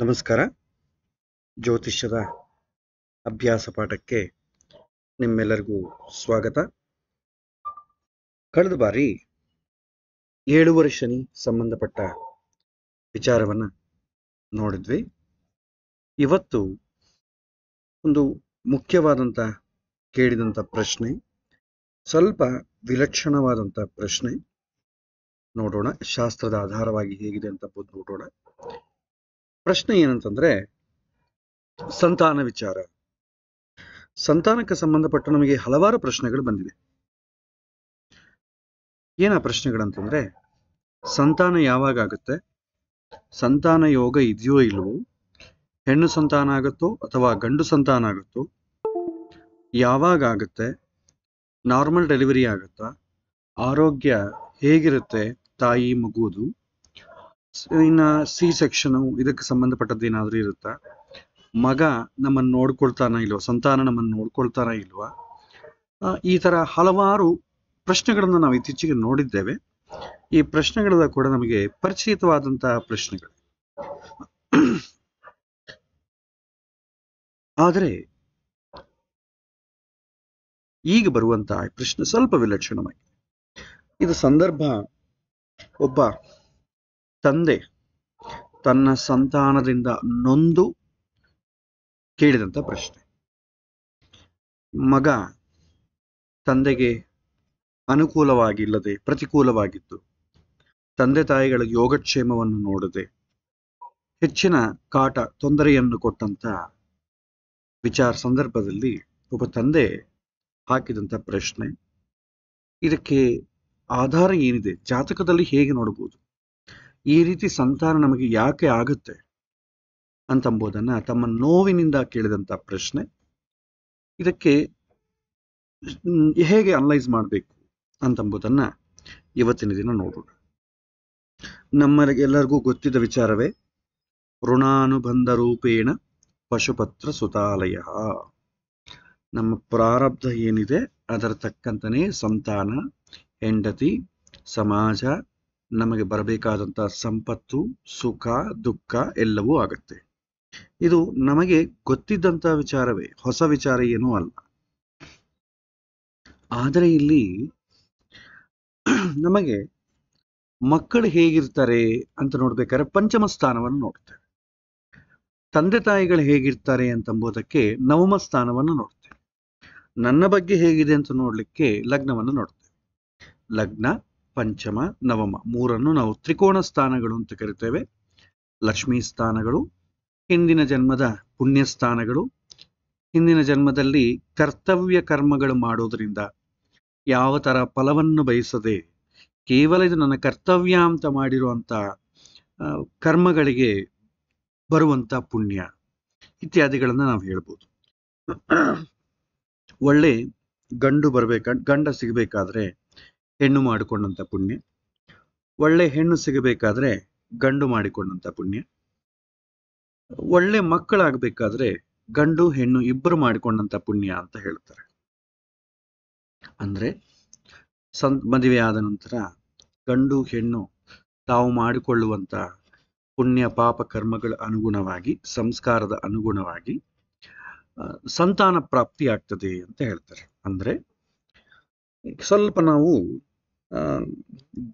ನಮಸ್ಕಾರ ಜ್ಯೋತಿಷ್ಯದ ಅಭ್ಯಾಸ ಪಾಠಕ್ಕೆ ನಿಮ್ಮೆಲ್ಲರಿಗೂ ಸ್ವಾಗತ ಕಳೆದ ಬಾರಿ ಏಳುವರೆ ಶನಿ ಸಂಬಂಧಪಟ್ಟ ವಿಚಾರವನ್ನು ನೋಡಿದ್ವಿ ಇವತ್ತು ಒಂದು ಮುಖ್ಯವಾದಂಥ ಕೇಳಿದಂಥ ಪ್ರಶ್ನೆ ಸ್ವಲ್ಪ ವಿಲಕ್ಷಣವಾದಂಥ ಪ್ರಶ್ನೆ ನೋಡೋಣ ಶಾಸ್ತ್ರದ ಆಧಾರವಾಗಿ ಹೇಗಿದೆ ಅಂತ ನೋಡೋಣ ಪ್ರಶ್ನೆ ಏನಂತಂದ್ರೆ ಸಂತಾನ ವಿಚಾರ ಸಂತಾನಕ್ಕೆ ಸಂಬಂಧಪಟ್ಟ ನಮಗೆ ಹಲವಾರು ಪ್ರಶ್ನೆಗಳು ಬಂದಿವೆ ಏನ ಪ್ರಶ್ನೆಗಳಂತಂದ್ರೆ ಸಂತಾನ ಯಾವಾಗ ಆಗುತ್ತೆ ಸಂತಾನ ಯೋಗ ಇದೆಯೋ ಇಲ್ಲವೋ ಹೆಣ್ಣು ಸಂತಾನ ಆಗುತ್ತೋ ಅಥವಾ ಗಂಡು ಸಂತಾನ ಆಗುತ್ತೋ ಯಾವಾಗ ಆಗುತ್ತೆ ನಾರ್ಮಲ್ ಡೆಲಿವರಿ ಆಗುತ್ತಾ ಆರೋಗ್ಯ ಹೇಗಿರುತ್ತೆ ತಾಯಿ ಮಗುವುದು ಇನ್ನ ಸಿ ಸೆಕ್ಷನ್ ಇದಕ್ಕೆ ಸಂಬಂಧಪಟ್ಟದ್ದು ಏನಾದರೂ ಇರುತ್ತಾ ಮಗ ನಮ್ಮನ್ನು ನೋಡ್ಕೊಳ್ತಾನ ಇಲ್ವಾ ಸಂತಾನ ನಮ್ಮನ್ನು ನೋಡ್ಕೊಳ್ತಾನ ಇಲ್ವಾ ಈ ತರ ಹಲವಾರು ಪ್ರಶ್ನೆಗಳನ್ನು ನಾವು ಇತ್ತೀಚೆಗೆ ನೋಡಿದ್ದೇವೆ ಈ ಪ್ರಶ್ನೆಗಳ ಕೂಡ ನಮಗೆ ಪರಿಚಿತವಾದಂತಹ ಪ್ರಶ್ನೆಗಳು ಆದರೆ ಈಗ ಬರುವಂತಹ ಪ್ರಶ್ನೆ ಸ್ವಲ್ಪ ವಿಲಕ್ಷಣವಾಗಿದೆ ಇದು ಸಂದರ್ಭ ಒಬ್ಬ ತಂದೆ ತನ್ನ ಸಂತಾನದಿಂದ ನೊಂದು ಕೇಳಿದಂತ ಪ್ರಶ್ನೆ ಮಗ ತಂದೆಗೆ ಅನುಕೂಲವಾಗಿಲ್ಲದೆ ಪ್ರತಿಕೂಲವಾಗಿತ್ತು ತಂದೆ ತಾಯಿಗಳ ಯೋಗಕ್ಷೇಮವನ್ನು ನೋಡದೆ ಹೆಚ್ಚಿನ ಕಾಟ ತೊಂದರೆಯನ್ನು ಕೊಟ್ಟಂತ ವಿಚಾರ ಸಂದರ್ಭದಲ್ಲಿ ಒಬ್ಬ ತಂದೆ ಹಾಕಿದಂಥ ಪ್ರಶ್ನೆ ಇದಕ್ಕೆ ಆಧಾರ ಏನಿದೆ ಜಾತಕದಲ್ಲಿ ಹೇಗೆ ನೋಡಬಹುದು ಈ ರೀತಿ ಸಂತಾನ ನಮಗೆ ಯಾಕೆ ಆಗುತ್ತೆ ಅಂತಂಬುದನ್ನು ತಮ್ಮ ನೋವಿನಿಂದ ಕೇಳಿದಂತ ಪ್ರಶ್ನೆ ಇದಕ್ಕೆ ಹೇಗೆ ಅನಲೈಸ್ ಮಾಡಬೇಕು ಅಂತಂಬುದನ್ನು ಇವತ್ತಿನ ದಿನ ನೋಡೋಣ ನಮ್ಮೆಲ್ಲರಿಗೂ ಗೊತ್ತಿದ್ದ ವಿಚಾರವೇ ಋಣಾನುಬಂಧ ರೂಪೇಣ ಪಶುಪತ್ರ ಸುತಾಲಯ ನಮ್ಮ ಪ್ರಾರಬ್ಧ ಏನಿದೆ ಅದರ ತಕ್ಕಂತನೇ ಸಂತಾನ ಹೆಂಡತಿ ಸಮಾಜ ನಮಗೆ ಬರಬೇಕಾದಂಥ ಸಂಪತ್ತು ಸುಖ ದುಃಖ ಎಲ್ಲವೂ ಆಗುತ್ತೆ ಇದು ನಮಗೆ ಗೊತ್ತಿದ್ದಂತ ವಿಚಾರವೇ ಹೊಸ ವಿಚಾರ ಏನೂ ಅಲ್ಲ ಆದರೆ ಇಲ್ಲಿ ನಮಗೆ ಮಕ್ಕಳು ಹೇಗಿರ್ತಾರೆ ಅಂತ ನೋಡ್ಬೇಕಾದ್ರೆ ಪಂಚಮ ಸ್ಥಾನವನ್ನು ನೋಡ್ತೇವೆ ತಂದೆ ತಾಯಿಗಳು ಹೇಗಿರ್ತಾರೆ ಅಂತಂಬೋದಕ್ಕೆ ನವಮ ಸ್ಥಾನವನ್ನು ನೋಡ್ತೇವೆ ನನ್ನ ಬಗ್ಗೆ ಹೇಗಿದೆ ಅಂತ ನೋಡ್ಲಿಕ್ಕೆ ಲಗ್ನವನ್ನು ನೋಡ್ತೇವೆ ಲಗ್ನ ಪಂಚಮ ನವಮ ಮೂರನ್ನು ನಾವು ತ್ರಿಕೋಣ ಸ್ಥಾನಗಳು ಅಂತ ಕರಿತೇವೆ ಲಕ್ಷ್ಮೀ ಸ್ಥಾನಗಳು ಹಿಂದಿನ ಜನ್ಮದ ಪುಣ್ಯ ಸ್ಥಾನಗಳು ಹಿಂದಿನ ಜನ್ಮದಲ್ಲಿ ಕರ್ತವ್ಯ ಕರ್ಮಗಳು ಮಾಡೋದ್ರಿಂದ ಯಾವ ತರ ಫಲವನ್ನು ಬಯಸದೆ ಕೇವಲ ಇದು ನನ್ನ ಕರ್ತವ್ಯ ಅಂತ ಮಾಡಿರುವಂತ ಕರ್ಮಗಳಿಗೆ ಬರುವಂತ ಪುಣ್ಯ ಇತ್ಯಾದಿಗಳನ್ನ ನಾವು ಹೇಳ್ಬೋದು ಒಳ್ಳೆ ಗಂಡು ಬರ್ಬೇಕ ಗಂಡ ಸಿಗಬೇಕಾದ್ರೆ ಹೆಣ್ಣು ಮಾಡಿಕೊಂಡಂತ ಪುಣ್ಯ ಒಳ್ಳೆ ಹೆಣ್ಣು ಸಿಗಬೇಕಾದ್ರೆ ಗಂಡು ಮಾಡಿಕೊಂಡಂತ ಪುಣ್ಯ ಒಳ್ಳೆ ಮಕ್ಕಳಾಗಬೇಕಾದ್ರೆ ಗಂಡು ಹೆಣ್ಣು ಇಬ್ಬರು ಮಾಡಿಕೊಂಡಂತ ಪುಣ್ಯ ಅಂತ ಹೇಳ್ತಾರೆ ಅಂದ್ರೆ ಸಂ ಆದ ನಂತರ ಗಂಡು ಹೆಣ್ಣು ತಾವು ಮಾಡಿಕೊಳ್ಳುವಂತ ಪುಣ್ಯ ಪಾಪ ಕರ್ಮಗಳ ಅನುಗುಣವಾಗಿ ಸಂಸ್ಕಾರದ ಅನುಗುಣವಾಗಿ ಸಂತಾನ ಪ್ರಾಪ್ತಿ ಆಗ್ತದೆ ಅಂತ ಹೇಳ್ತಾರೆ ಅಂದ್ರೆ ಸ್ವಲ್ಪ ನಾವು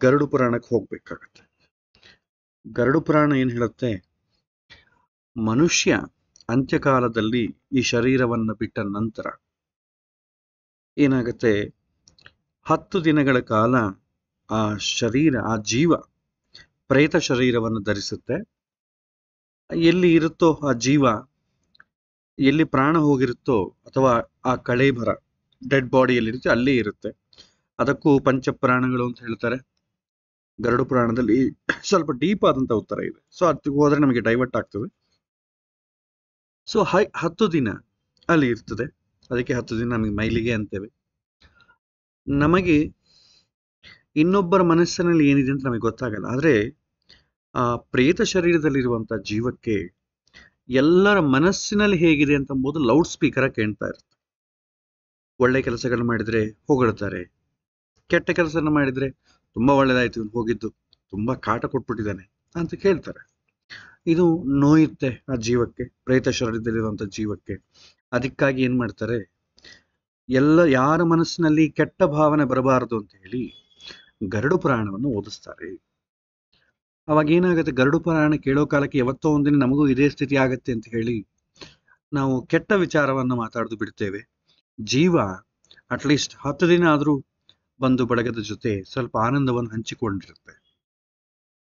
ಗರುಡು ಪುರಾಣಕ್ಕೆ ಹೋಗ್ಬೇಕಾಗತ್ತೆ ಗರುಡು ಪುರಾಣ ಏನು ಹೇಳುತ್ತೆ ಮನುಷ್ಯ ಅಂತ್ಯಕಾಲದಲ್ಲಿ ಈ ಶರೀರವನ್ನು ಬಿಟ್ಟ ನಂತರ ಏನಾಗುತ್ತೆ ಹತ್ತು ದಿನಗಳ ಕಾಲ ಆ ಶರೀರ ಆ ಜೀವ ಪ್ರೇತ ಶರೀರವನ್ನು ಧರಿಸುತ್ತೆ ಎಲ್ಲಿ ಇರುತ್ತೋ ಆ ಜೀವ ಎಲ್ಲಿ ಪ್ರಾಣ ಹೋಗಿರುತ್ತೋ ಅಥವಾ ಆ ಕಳೇಬರ ಡೆಡ್ ಬಾಡಿ ಎಲ್ಲಿರುತ್ತೆ ಅಲ್ಲೇ ಇರುತ್ತೆ ಅದಕ್ಕೂ ಪಂಚಪುರಾಣಗಳು ಅಂತ ಹೇಳ್ತಾರೆ ಗರುಡ ಪುರಾಣದಲ್ಲಿ ಸ್ವಲ್ಪ ಡೀಪ್ ಆದಂತ ಉತ್ತರ ಇದೆ ಸೊ ಅದಕ್ಕೆ ಹೋದ್ರೆ ನಮಗೆ ಡೈವರ್ಟ್ ಆಗ್ತದೆ ಸೊ ಹೈ ಹತ್ತು ದಿನ ಅಲ್ಲಿ ಇರ್ತದೆ ಅದಕ್ಕೆ ಹತ್ತು ದಿನ ನಮಗೆ ಮೈಲಿಗೆ ಅಂತೇವೆ ನಮಗೆ ಇನ್ನೊಬ್ಬರ ಮನಸ್ಸಿನಲ್ಲಿ ಏನಿದೆ ಅಂತ ನಮಗೆ ಗೊತ್ತಾಗಲ್ಲ ಆದ್ರೆ ಆ ಪ್ರೇತ ಇರುವಂತಹ ಜೀವಕ್ಕೆ ಎಲ್ಲರ ಮನಸ್ಸಿನಲ್ಲಿ ಹೇಗಿದೆ ಅಂತ ಲೌಡ್ ಸ್ಪೀಕರ್ ಕೇಳ್ತಾ ಇರುತ್ತೆ ಒಳ್ಳೆ ಕೆಲಸಗಳು ಮಾಡಿದ್ರೆ ಹೊಗಳ್ತಾರೆ ಕೆಟ್ಟ ಕೆಲಸನ ಮಾಡಿದ್ರೆ ತುಂಬಾ ಒಳ್ಳೇದಾಯ್ತು ಇವನು ಹೋಗಿದ್ದು ತುಂಬಾ ಕಾಟ ಕೊಟ್ಬಿಟ್ಟಿದ್ದಾನೆ ಅಂತ ಕೇಳ್ತಾರೆ ಇದು ನೋಯುತ್ತೆ ಆ ಜೀವಕ್ಕೆ ಪ್ರೇತ ಶರೀರದಲ್ಲಿರುವಂಥ ಜೀವಕ್ಕೆ ಅದಕ್ಕಾಗಿ ಏನು ಮಾಡ್ತಾರೆ ಎಲ್ಲ ಯಾರ ಮನಸ್ಸಿನಲ್ಲಿ ಕೆಟ್ಟ ಭಾವನೆ ಬರಬಾರದು ಅಂತ ಹೇಳಿ ಗರುಡು ಪುರಾಣವನ್ನು ಓದಿಸ್ತಾರೆ ಅವಾಗ ಏನಾಗುತ್ತೆ ಗರುಡು ಪುರಾಣ ಕೇಳೋ ಕಾಲಕ್ಕೆ ಯಾವತ್ತೋ ಒಂದಿನ ನಮಗೂ ಇದೇ ಸ್ಥಿತಿ ಆಗತ್ತೆ ಅಂತ ಹೇಳಿ ನಾವು ಕೆಟ್ಟ ವಿಚಾರವನ್ನು ಮಾತಾಡ್ದು ಬಿಡ್ತೇವೆ ಜೀವ ಅಟ್ಲೀಸ್ಟ್ ಹತ್ತು ದಿನ ಆದ್ರೂ ಬಂಧು ಬಳಗದ ಜೊತೆ ಸ್ವಲ್ಪ ಆನಂದವನ್ನು ಹಂಚಿಕೊಂಡಿರುತ್ತೆ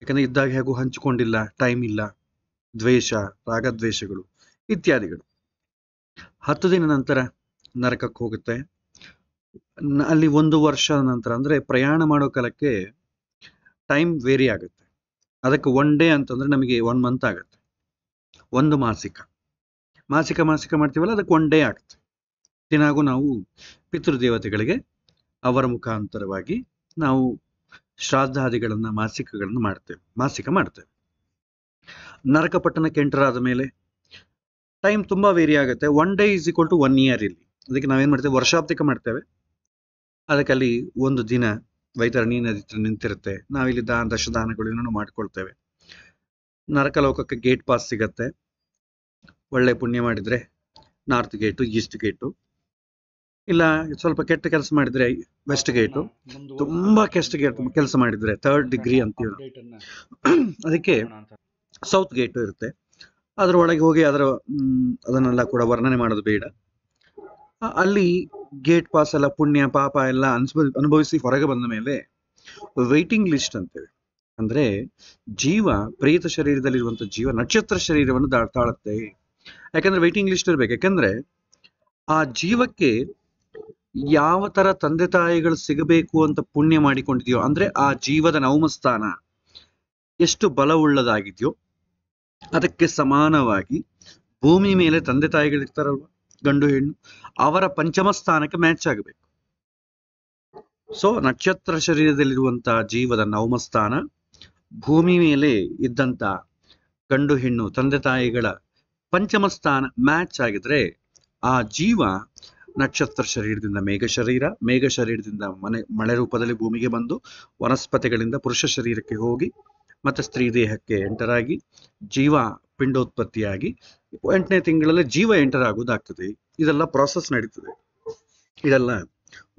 ಯಾಕಂದ್ರೆ ಇದ್ದಾಗ ಹೇಗೂ ಹಂಚಿಕೊಂಡಿಲ್ಲ ಟೈಮ್ ಇಲ್ಲ ದ್ವೇಷ ರಾಗದ್ವೇಷಗಳು ಇತ್ಯಾದಿಗಳು ಹತ್ತು ದಿನ ನಂತರ ನರಕಕ್ಕೆ ಹೋಗುತ್ತೆ ಅಲ್ಲಿ ಒಂದು ವರ್ಷ ನಂತರ ಅಂದ್ರೆ ಪ್ರಯಾಣ ಮಾಡೋ ಕಾಲಕ್ಕೆ ಟೈಮ್ ವೇರಿ ಆಗುತ್ತೆ ಅದಕ್ಕೆ ಒನ್ ಡೇ ಅಂತಂದ್ರೆ ನಮಗೆ ಒನ್ ಮಂತ್ ಆಗುತ್ತೆ ಒಂದು ಮಾಸಿಕ ಮಾಸಿಕ ಮಾಸಿಕ ಮಾಡ್ತೀವಲ್ಲ ಅದಕ್ಕೆ ಒನ್ ಡೇ ಆಗುತ್ತೆ ದಿನಾಗೂ ನಾವು ಪಿತೃದೇವತೆಗಳಿಗೆ ಅವರ ಮುಖಾಂತರವಾಗಿ ನಾವು ಶ್ರಾದ್ದಾದಿಗಳನ್ನು ಮಾಸಿಕಗಳನ್ನು ಮಾಡ್ತೇವೆ ಮಾಸಿಕ ಮಾಡ್ತೇವೆ ನರಕಪಟ್ಟಣ ಕೆಂಟರಾದ ಮೇಲೆ ಟೈಮ್ ತುಂಬಾ ವೇರಿ ಆಗುತ್ತೆ one day is equal to one year ಇಲ್ಲಿ ಅದಕ್ಕೆ ನಾವೇನ್ ಮಾಡ್ತೇವೆ ವರ್ಷಾಬ್ದಿಕ ಮಾಡ್ತೇವೆ ಅದಕ್ಕೆ ಅಲ್ಲಿ ಒಂದು ದಿನ ವೈತರಣಿ ನದಿ ನಿಂತಿರುತ್ತೆ ನಾವಿಲ್ಲಿ ದಾನ ದಶದಾನಗಳನ್ನು ಮಾಡ್ಕೊಳ್ತೇವೆ ನರಕಲೋಕಕ್ಕೆ ಗೇಟ್ ಪಾಸ್ ಸಿಗತ್ತೆ ಒಳ್ಳೆ ಪುಣ್ಯ ಮಾಡಿದ್ರೆ ನಾರ್ತ್ ಗೇಟು ಈಸ್ಟ್ ಗೇಟು ಇಲ್ಲ ಸ್ವಲ್ಪ ಕೆಟ್ಟ ಕೆಲಸ ಮಾಡಿದ್ರೆ ವೆಸ್ಟ್ ಗೇಟ್ ತುಂಬಾ ಕೆಸ್ಟ್ ಗೇಟ್ ಕೆಲಸ ಮಾಡಿದ್ರೆ ಥರ್ಡ್ ಡಿಗ್ರಿ ಅಂತೀವಿ ಅದಕ್ಕೆ ಸೌತ್ ಗೇಟ್ ಇರುತ್ತೆ ಅದ್ರ ಒಳಗೆ ಹೋಗಿ ಅದರ ಅದನ್ನೆಲ್ಲ ಕೂಡ ವರ್ಣನೆ ಮಾಡೋದು ಬೇಡ ಅಲ್ಲಿ ಗೇಟ್ ಪಾಸ್ ಎಲ್ಲ ಪುಣ್ಯ ಪಾಪ ಎಲ್ಲ ಅನುಭವಿಸಿ ಹೊರಗೆ ಬಂದ ಮೇಲೆ ವೈಟಿಂಗ್ ಲಿಸ್ಟ್ ಅಂತೇವೆ ಅಂದ್ರೆ ಜೀವ ಪ್ರೇತ ಶರೀರದಲ್ಲಿರುವಂತ ಜೀವ ನಕ್ಷತ್ರ ಶರೀರವನ್ನು ತಾಳುತ್ತೆ ಯಾಕಂದ್ರೆ ವೈಟಿಂಗ್ ಲಿಸ್ಟ್ ಇರಬೇಕು ಯಾಕಂದ್ರೆ ಆ ಜೀವಕ್ಕೆ ಯಾವ ತರ ತಂದೆ ತಾಯಿಗಳು ಸಿಗಬೇಕು ಅಂತ ಪುಣ್ಯ ಮಾಡಿಕೊಂಡಿದೆಯೋ ಅಂದ್ರೆ ಆ ಜೀವದ ನವಮಸ್ಥಾನ ಎಷ್ಟು ಬಲವುಳ್ಳದಾಗಿದೆಯೋ ಅದಕ್ಕೆ ಸಮಾನವಾಗಿ ಭೂಮಿ ಮೇಲೆ ತಂದೆ ತಾಯಿಗಳಿರ್ತಾರಲ್ವ ಗಂಡು ಹೆಣ್ಣು ಅವರ ಪಂಚಮ ಸ್ಥಾನಕ್ಕೆ ಮ್ಯಾಚ್ ಆಗಬೇಕು ಸೊ ನಕ್ಷತ್ರ ಶರೀರದಲ್ಲಿರುವಂತಹ ಜೀವದ ನವಮಸ್ಥಾನ ಭೂಮಿ ಮೇಲೆ ಇದ್ದಂತ ಗಂಡು ಹೆಣ್ಣು ತಂದೆ ತಾಯಿಗಳ ಪಂಚಮ ಸ್ಥಾನ ಮ್ಯಾಚ್ ಆಗಿದ್ರೆ ಆ ಜೀವ ನಕ್ಷತ್ರ ಶರೀರದಿಂದ ಮೇಘ ಶರೀರ ಮೇಘ ಶರೀರದಿಂದ ಮನೆ ಮಳೆ ರೂಪದಲ್ಲಿ ಭೂಮಿಗೆ ಬಂದು ವನಸ್ಪತಿಗಳಿಂದ ಪುರುಷ ಶರೀರಕ್ಕೆ ಹೋಗಿ ಮತ್ತೆ ಸ್ತ್ರೀ ದೇಹಕ್ಕೆ ಎಂಟರಾಗಿ ಜೀವ ಪಿಂಡೋತ್ಪತ್ತಿಯಾಗಿ ಎಂಟನೇ ತಿಂಗಳಲ್ಲಿ ಜೀವ ಎಂಟರ್ ಆಗುವುದಾಗ್ತದೆ ಇದೆಲ್ಲ ಪ್ರಾಸೆಸ್ ನಡೀತದೆ ಇದೆಲ್ಲ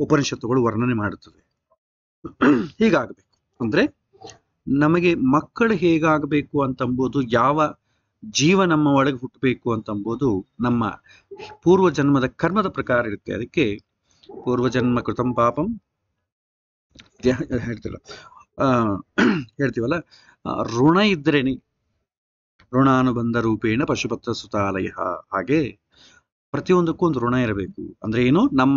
ಉಪನಿಷತ್ತುಗಳು ವರ್ಣನೆ ಮಾಡುತ್ತದೆ ಹೀಗಾಗಬೇಕು ಅಂದ್ರೆ ನಮಗೆ ಮಕ್ಕಳು ಹೇಗಾಗಬೇಕು ಅಂತಂಬುದು ಯಾವ ಜೀವ ನಮ್ಮ ಒಳಗೆ ಹುಟ್ಟಬೇಕು ಅಂತಂಬುದು ನಮ್ಮ ಪೂರ್ವ ಜನ್ಮದ ಕರ್ಮದ ಪ್ರಕಾರ ಇರುತ್ತೆ ಅದಕ್ಕೆ ಪೂರ್ವ ಜನ್ಮ ಕೃತಂ ಪಾಪಂ ಆ ಹೇಳ್ತೀವಲ್ಲ ಋಣ ಇದ್ರೇನೆ ಋಣಾನುಬಂಧ ರೂಪೇಣ ಪಶುಪತ್ರ ಸುತಾಲಯ ಹಾಗೆ ಪ್ರತಿಯೊಂದಕ್ಕೂ ಒಂದು ಋಣ ಇರಬೇಕು ಅಂದ್ರೆ ಏನು ನಮ್ಮ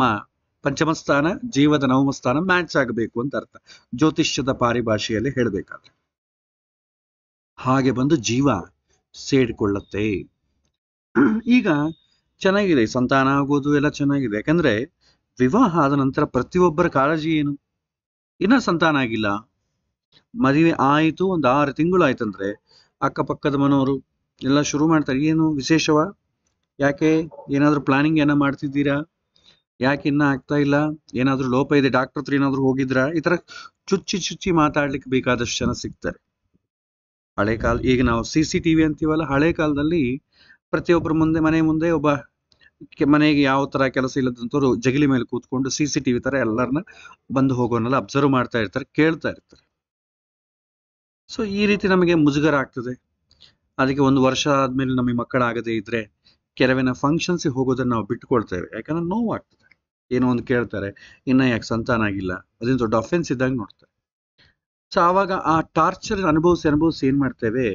ಪಂಚಮಸ್ಥಾನ ಜೀವದ ನವಮಸ್ಥಾನ ಮ್ಯಾಚ್ ಆಗಬೇಕು ಅಂತ ಅರ್ಥ ಜ್ಯೋತಿಷ್ಯದ ಪಾರಿಭಾಷೆಯಲ್ಲಿ ಹೇಳಬೇಕಾದ್ರೆ ಹಾಗೆ ಬಂದು ಜೀವ ಸೇರಿಕೊಳ್ಳುತ್ತೆ ಈಗ ಚೆನ್ನಾಗಿದೆ ಸಂತಾನ ಆಗೋದು ಎಲ್ಲ ಚೆನ್ನಾಗಿದೆ ಯಾಕಂದ್ರೆ ವಿವಾಹ ಆದ ನಂತರ ಪ್ರತಿಯೊಬ್ಬರ ಕಾಳಜಿ ಏನು ಇನ್ನ ಸಂತಾನ ಆಗಿಲ್ಲ ಮದುವೆ ಆಯಿತು ಒಂದು ಆರು ತಿಂಗಳು ಆಯ್ತಂದ್ರೆ ಅಕ್ಕಪಕ್ಕದ ಮನೋರು ಎಲ್ಲ ಶುರು ಮಾಡ್ತಾರೆ ಏನು ವಿಶೇಷವ ಯಾಕೆ ಏನಾದ್ರು ಪ್ಲಾನಿಂಗ್ ಏನೋ ಮಾಡ್ತಿದ್ದೀರಾ ಯಾಕೆ ಇನ್ನ ಆಗ್ತಾ ಇಲ್ಲ ಏನಾದರೂ ಲೋಪ ಇದೆ ಡಾಕ್ಟರ್ ಹತ್ರ ಏನಾದರೂ ಹೋಗಿದ್ರಾ ಈ ತರ ಚುಚ್ಚಿ ಚುಚ್ಚಿ ಮಾತಾಡ್ಲಿಕ್ಕೆ ಬೇಕಾದಷ್ಟು ಜನ ಸಿಗ್ತಾರೆ ಹಳೆ ಕಾಲ ಈಗ ನಾವು ಸಿ ಸಿ ಟಿವಿ ಅಂತೀವಲ್ಲ ಹಳೆ ಕಾಲದಲ್ಲಿ ಪ್ರತಿಯೊಬ್ಬರ ಮುಂದೆ ಮನೆ ಮುಂದೆ ಒಬ್ಬ ಮನೆಗೆ ಯಾವ ತರ ಕೆಲಸ ಇಲ್ಲದಂತವ್ರು ಜಗಲಿ ಮೇಲೆ ಕೂತ್ಕೊಂಡು ಸಿ ಸಿ ಟಿವಿ ತರ ಎಲ್ಲರನ್ನ ಬಂದು ಹೋಗೋನೆಲ್ಲ ಅಬ್ಸರ್ವ್ ಮಾಡ್ತಾ ಇರ್ತಾರೆ ಕೇಳ್ತಾ ಇರ್ತಾರೆ ಸೊ ಈ ರೀತಿ ನಮಗೆ ಮುಜುಗರ ಆಗ್ತದೆ ಅದಕ್ಕೆ ಒಂದು ವರ್ಷ ಆದ್ಮೇಲೆ ನಮಗೆ ಮಕ್ಕಳಾಗದೇ ಇದ್ರೆ ಕೆಲವಿನ ಫಂಕ್ಷನ್ಸ್ ಹೋಗೋದನ್ನ ನಾವು ಬಿಟ್ಕೊಳ್ತೇವೆ ಯಾಕಂದ್ರೆ ಆಗ್ತದೆ ಏನೋ ಒಂದು ಕೇಳ್ತಾರೆ ಇನ್ನ ಯಾಕೆ ಸಂತಾನ ಆಗಿಲ್ಲ ಅದೇನು ದೊಡ್ಡ ಅಫೆನ್ಸ್ ಇದ್ದಾಗ ನೋಡ್ತಾರೆ ಸೊ ಆವಾಗ ಆ ಟಾರ್ಚರ್ ಅನುಭವಿಸಿ ಅನುಭವಿಸಿ ಏನು ಮಾಡ್ತೇವೆ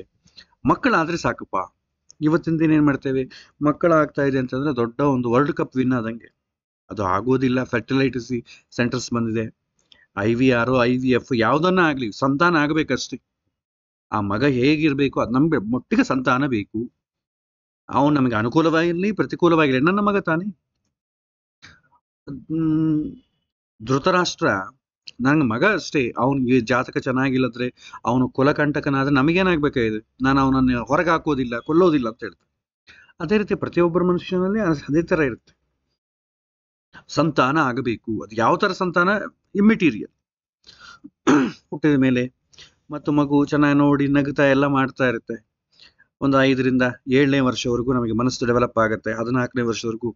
ಮಕ್ಕಳಾದರೆ ಸಾಕಪ್ಪ ಇವತ್ತಿನ ದಿನ ಏನು ಮಾಡ್ತೇವೆ ಮಕ್ಕಳಾಗ್ತಾ ಇದೆ ಅಂತಂದ್ರೆ ದೊಡ್ಡ ಒಂದು ವರ್ಲ್ಡ್ ಕಪ್ ವಿನ್ ಆದಂಗೆ ಅದು ಆಗೋದಿಲ್ಲ ಫರ್ಟಿಲೈಟಿಸಿ ಸೆಂಟರ್ಸ್ ಬಂದಿದೆ I V or I V F ಯಾವುದನ್ನ ಆಗಲಿ ಸಂತಾನ ಆಗಬೇಕಷ್ಟೇ ಆ ಮಗ ಹೇಗಿರಬೇಕು ಅದು ನಮಗೆ ಮೊಟ್ಟಿಗೆ ಸಂತಾನ ಬೇಕು ಅವನು ನಮಗೆ ಅನುಕೂಲವಾಗಿರಲಿ ಪ್ರತಿಕೂಲವಾಗಿರಲಿ ನನ್ನ ಮಗ ತಾನೇ ಧೃತರಾಷ್ಟ್ರ ನನ್ನ ಮಗ ಅಷ್ಟೇ ಅವ್ನ್ ಜಾತಕ ಚೆನ್ನಾಗಿಲ್ಲದ್ರೆ ಅವನು ಕುಲಕಂಟಕನಾದ್ರೆ ನಮಗೇನಾಗಬೇಕಾಗಿದೆ ನಾನು ಅವನನ್ನ ಹೊರಗೆ ಹಾಕೋದಿಲ್ಲ ಕೊಲ್ಲೋದಿಲ್ಲ ಅಂತ ಹೇಳ್ತಾರೆ ಅದೇ ರೀತಿ ಪ್ರತಿಯೊಬ್ಬರ ಮನುಷ್ಯನಲ್ಲಿ ಅದೇ ತರ ಇರುತ್ತೆ ಸಂತಾನ ಆಗಬೇಕು ಅದು ಯಾವ ತರ ಸಂತಾನ ಇಮ್ಮಿಟೀರಿಯಲ್ ಹುಟ್ಟಿದ ಮೇಲೆ ಮತ್ತು ಮಗು ಚೆನ್ನಾಗಿ ನೋಡಿ ನಗ್ತಾ ಎಲ್ಲಾ ಮಾಡ್ತಾ ಇರುತ್ತೆ ಒಂದು ಐದರಿಂದ ಏಳನೇ ವರ್ಷವರೆಗೂ ನಮಗೆ ಮನಸ್ಸು ಡೆವಲಪ್ ಆಗುತ್ತೆ ಹದಿನಾಲ್ಕನೇ ವರ್ಷವರೆಗೂ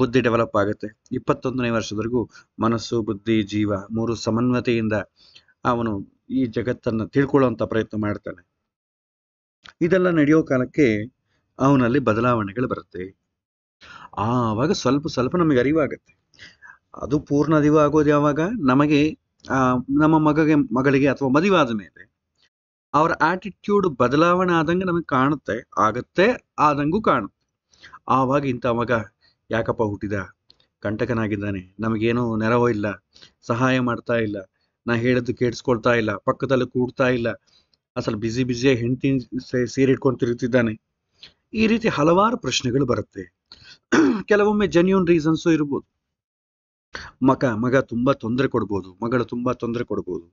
ಬುದ್ಧಿ ಡೆವಲಪ್ ಆಗುತ್ತೆ ಇಪ್ಪತ್ತೊಂದನೇ ವರ್ಷದವರೆಗೂ ಮನಸ್ಸು ಬುದ್ಧಿ ಜೀವ ಮೂರು ಸಮನ್ವತೆಯಿಂದ ಅವನು ಈ ಜಗತ್ತನ್ನು ತಿಳ್ಕೊಳ್ಳುವಂತ ಪ್ರಯತ್ನ ಮಾಡ್ತಾನೆ ಇದೆಲ್ಲ ನಡೆಯೋ ಕಾಲಕ್ಕೆ ಅವನಲ್ಲಿ ಬದಲಾವಣೆಗಳು ಬರುತ್ತೆ ಆವಾಗ ಸ್ವಲ್ಪ ಸ್ವಲ್ಪ ನಮಗೆ ಅರಿವಾಗುತ್ತೆ ಅದು ಪೂರ್ಣ ಆಗೋದು ಯಾವಾಗ ನಮಗೆ ನಮ್ಮ ಮಗಗೆ ಮಗಳಿಗೆ ಅಥವಾ ಮದುವೆ ಆದ ಮೇಲೆ ಅವರ ಆಟಿಟ್ಯೂಡ್ ಬದಲಾವಣೆ ಆದಂಗೆ ನಮಗೆ ಕಾಣುತ್ತೆ ಆಗತ್ತೆ ಆದಂಗೂ ಕಾಣುತ್ತೆ ಆವಾಗ ಇಂಥ ಮಗ ಯಾಕಪ್ಪ ಹುಟ್ಟಿದ ಕಂಟಕನಾಗಿದ್ದಾನೆ ನಮಗೇನೂ ನೆರವೋ ಇಲ್ಲ ಸಹಾಯ ಮಾಡ್ತಾ ಇಲ್ಲ ನಾ ಹೇಳಿದ್ದು ಕೇಳಿಸ್ಕೊಳ್ತಾ ಇಲ್ಲ ಪಕ್ಕದಲ್ಲಿ ಕೂಡ್ತಾ ಇಲ್ಲ ಅಸಲು ಬಿಸಿ ಬಿಸಿಯಾಗಿ ಹೆಂಡತಿ ಸೀರೆ ಇಟ್ಕೊಂಡು ಈ ರೀತಿ ಹಲವಾರು ಪ್ರಶ್ನೆಗಳು ಬರುತ್ತೆ ಕೆಲವೊಮ್ಮೆ ಜೆನ್ಯೂನ್ ರೀಸನ್ಸು ಇರ್ಬೋದು ಮಗ ಮಗ ತುಂಬಾ ತೊಂದರೆ ಕೊಡ್ಬೋದು ಮಗಳು ತುಂಬಾ ತೊಂದರೆ ಕೊಡ್ಬೋದು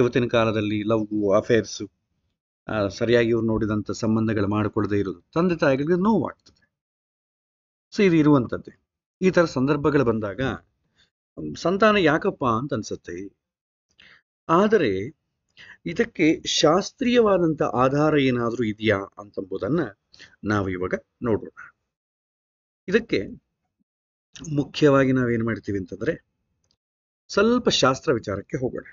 ಇವತ್ತಿನ ಕಾಲದಲ್ಲಿ ಲವ್ ಅಫೇರ್ಸು ಸರಿಯಾಗಿ ಇವ್ರು ನೋಡಿದಂಥ ಸಂಬಂಧಗಳು ಮಾಡಿಕೊಳ್ಳದೆ ಇರೋದು ತಂದೆ ತಾಯಿಗಳಿಗೆ ನೋವಾಗ್ತದೆ ಸೊ ಇದು ಇರುವಂಥದ್ದೇ ಈ ಥರ ಸಂದರ್ಭಗಳು ಬಂದಾಗ ಸಂತಾನ ಯಾಕಪ್ಪ ಅಂತ ಅನ್ಸುತ್ತೆ ಆದರೆ ಇದಕ್ಕೆ ಶಾಸ್ತ್ರೀಯವಾದಂಥ ಆಧಾರ ಏನಾದರೂ ಇದೆಯಾ ಅಂತಂಬುದನ್ನು ನಾವು ಇವಾಗ ನೋಡೋಣ ಇದಕ್ಕೆ ಮುಖ್ಯವಾಗಿ ನಾವೇನು ಮಾಡ್ತೀವಿ ಅಂತಂದ್ರೆ ಸ್ವಲ್ಪ ಶಾಸ್ತ್ರ ವಿಚಾರಕ್ಕೆ ಹೋಗೋಣ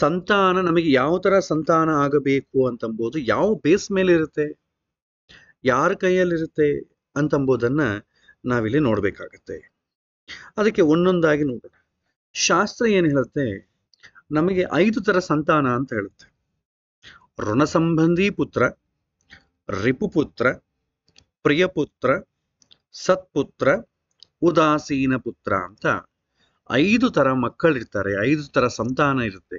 ಸಂತಾನ ನಮಗೆ ಯಾವ ತರ ಸಂತಾನ ಆಗಬೇಕು ಅಂತಂಬೋದು ಯಾವ ಬೇಸ್ ಮೇಲೆ ಇರುತ್ತೆ ಯಾರ ಕೈಯಲ್ಲಿರುತ್ತೆ ಅಂತಂಬೋದನ್ನ ನಾವಿಲ್ಲಿ ನೋಡ್ಬೇಕಾಗತ್ತೆ ಅದಕ್ಕೆ ಒಂದೊಂದಾಗಿ ನೋಡೋಣ ಶಾಸ್ತ್ರ ಏನು ಹೇಳುತ್ತೆ ನಮಗೆ ಐದು ತರ ಸಂತಾನ ಅಂತ ಹೇಳುತ್ತೆ ಋಣ ಸಂಬಂಧಿ ಪುತ್ರ ರಿಪುಪುತ್ರ ಪ್ರಿಯಪುತ್ರ ಸತ್ಪುತ್ರ ಉದಾಸೀನ ಪುತ್ರ ಅಂತ ಐದು ತರ ಮಕ್ಕಳಿರ್ತಾರೆ ಐದು ತರ ಸಂತಾನ ಇರುತ್ತೆ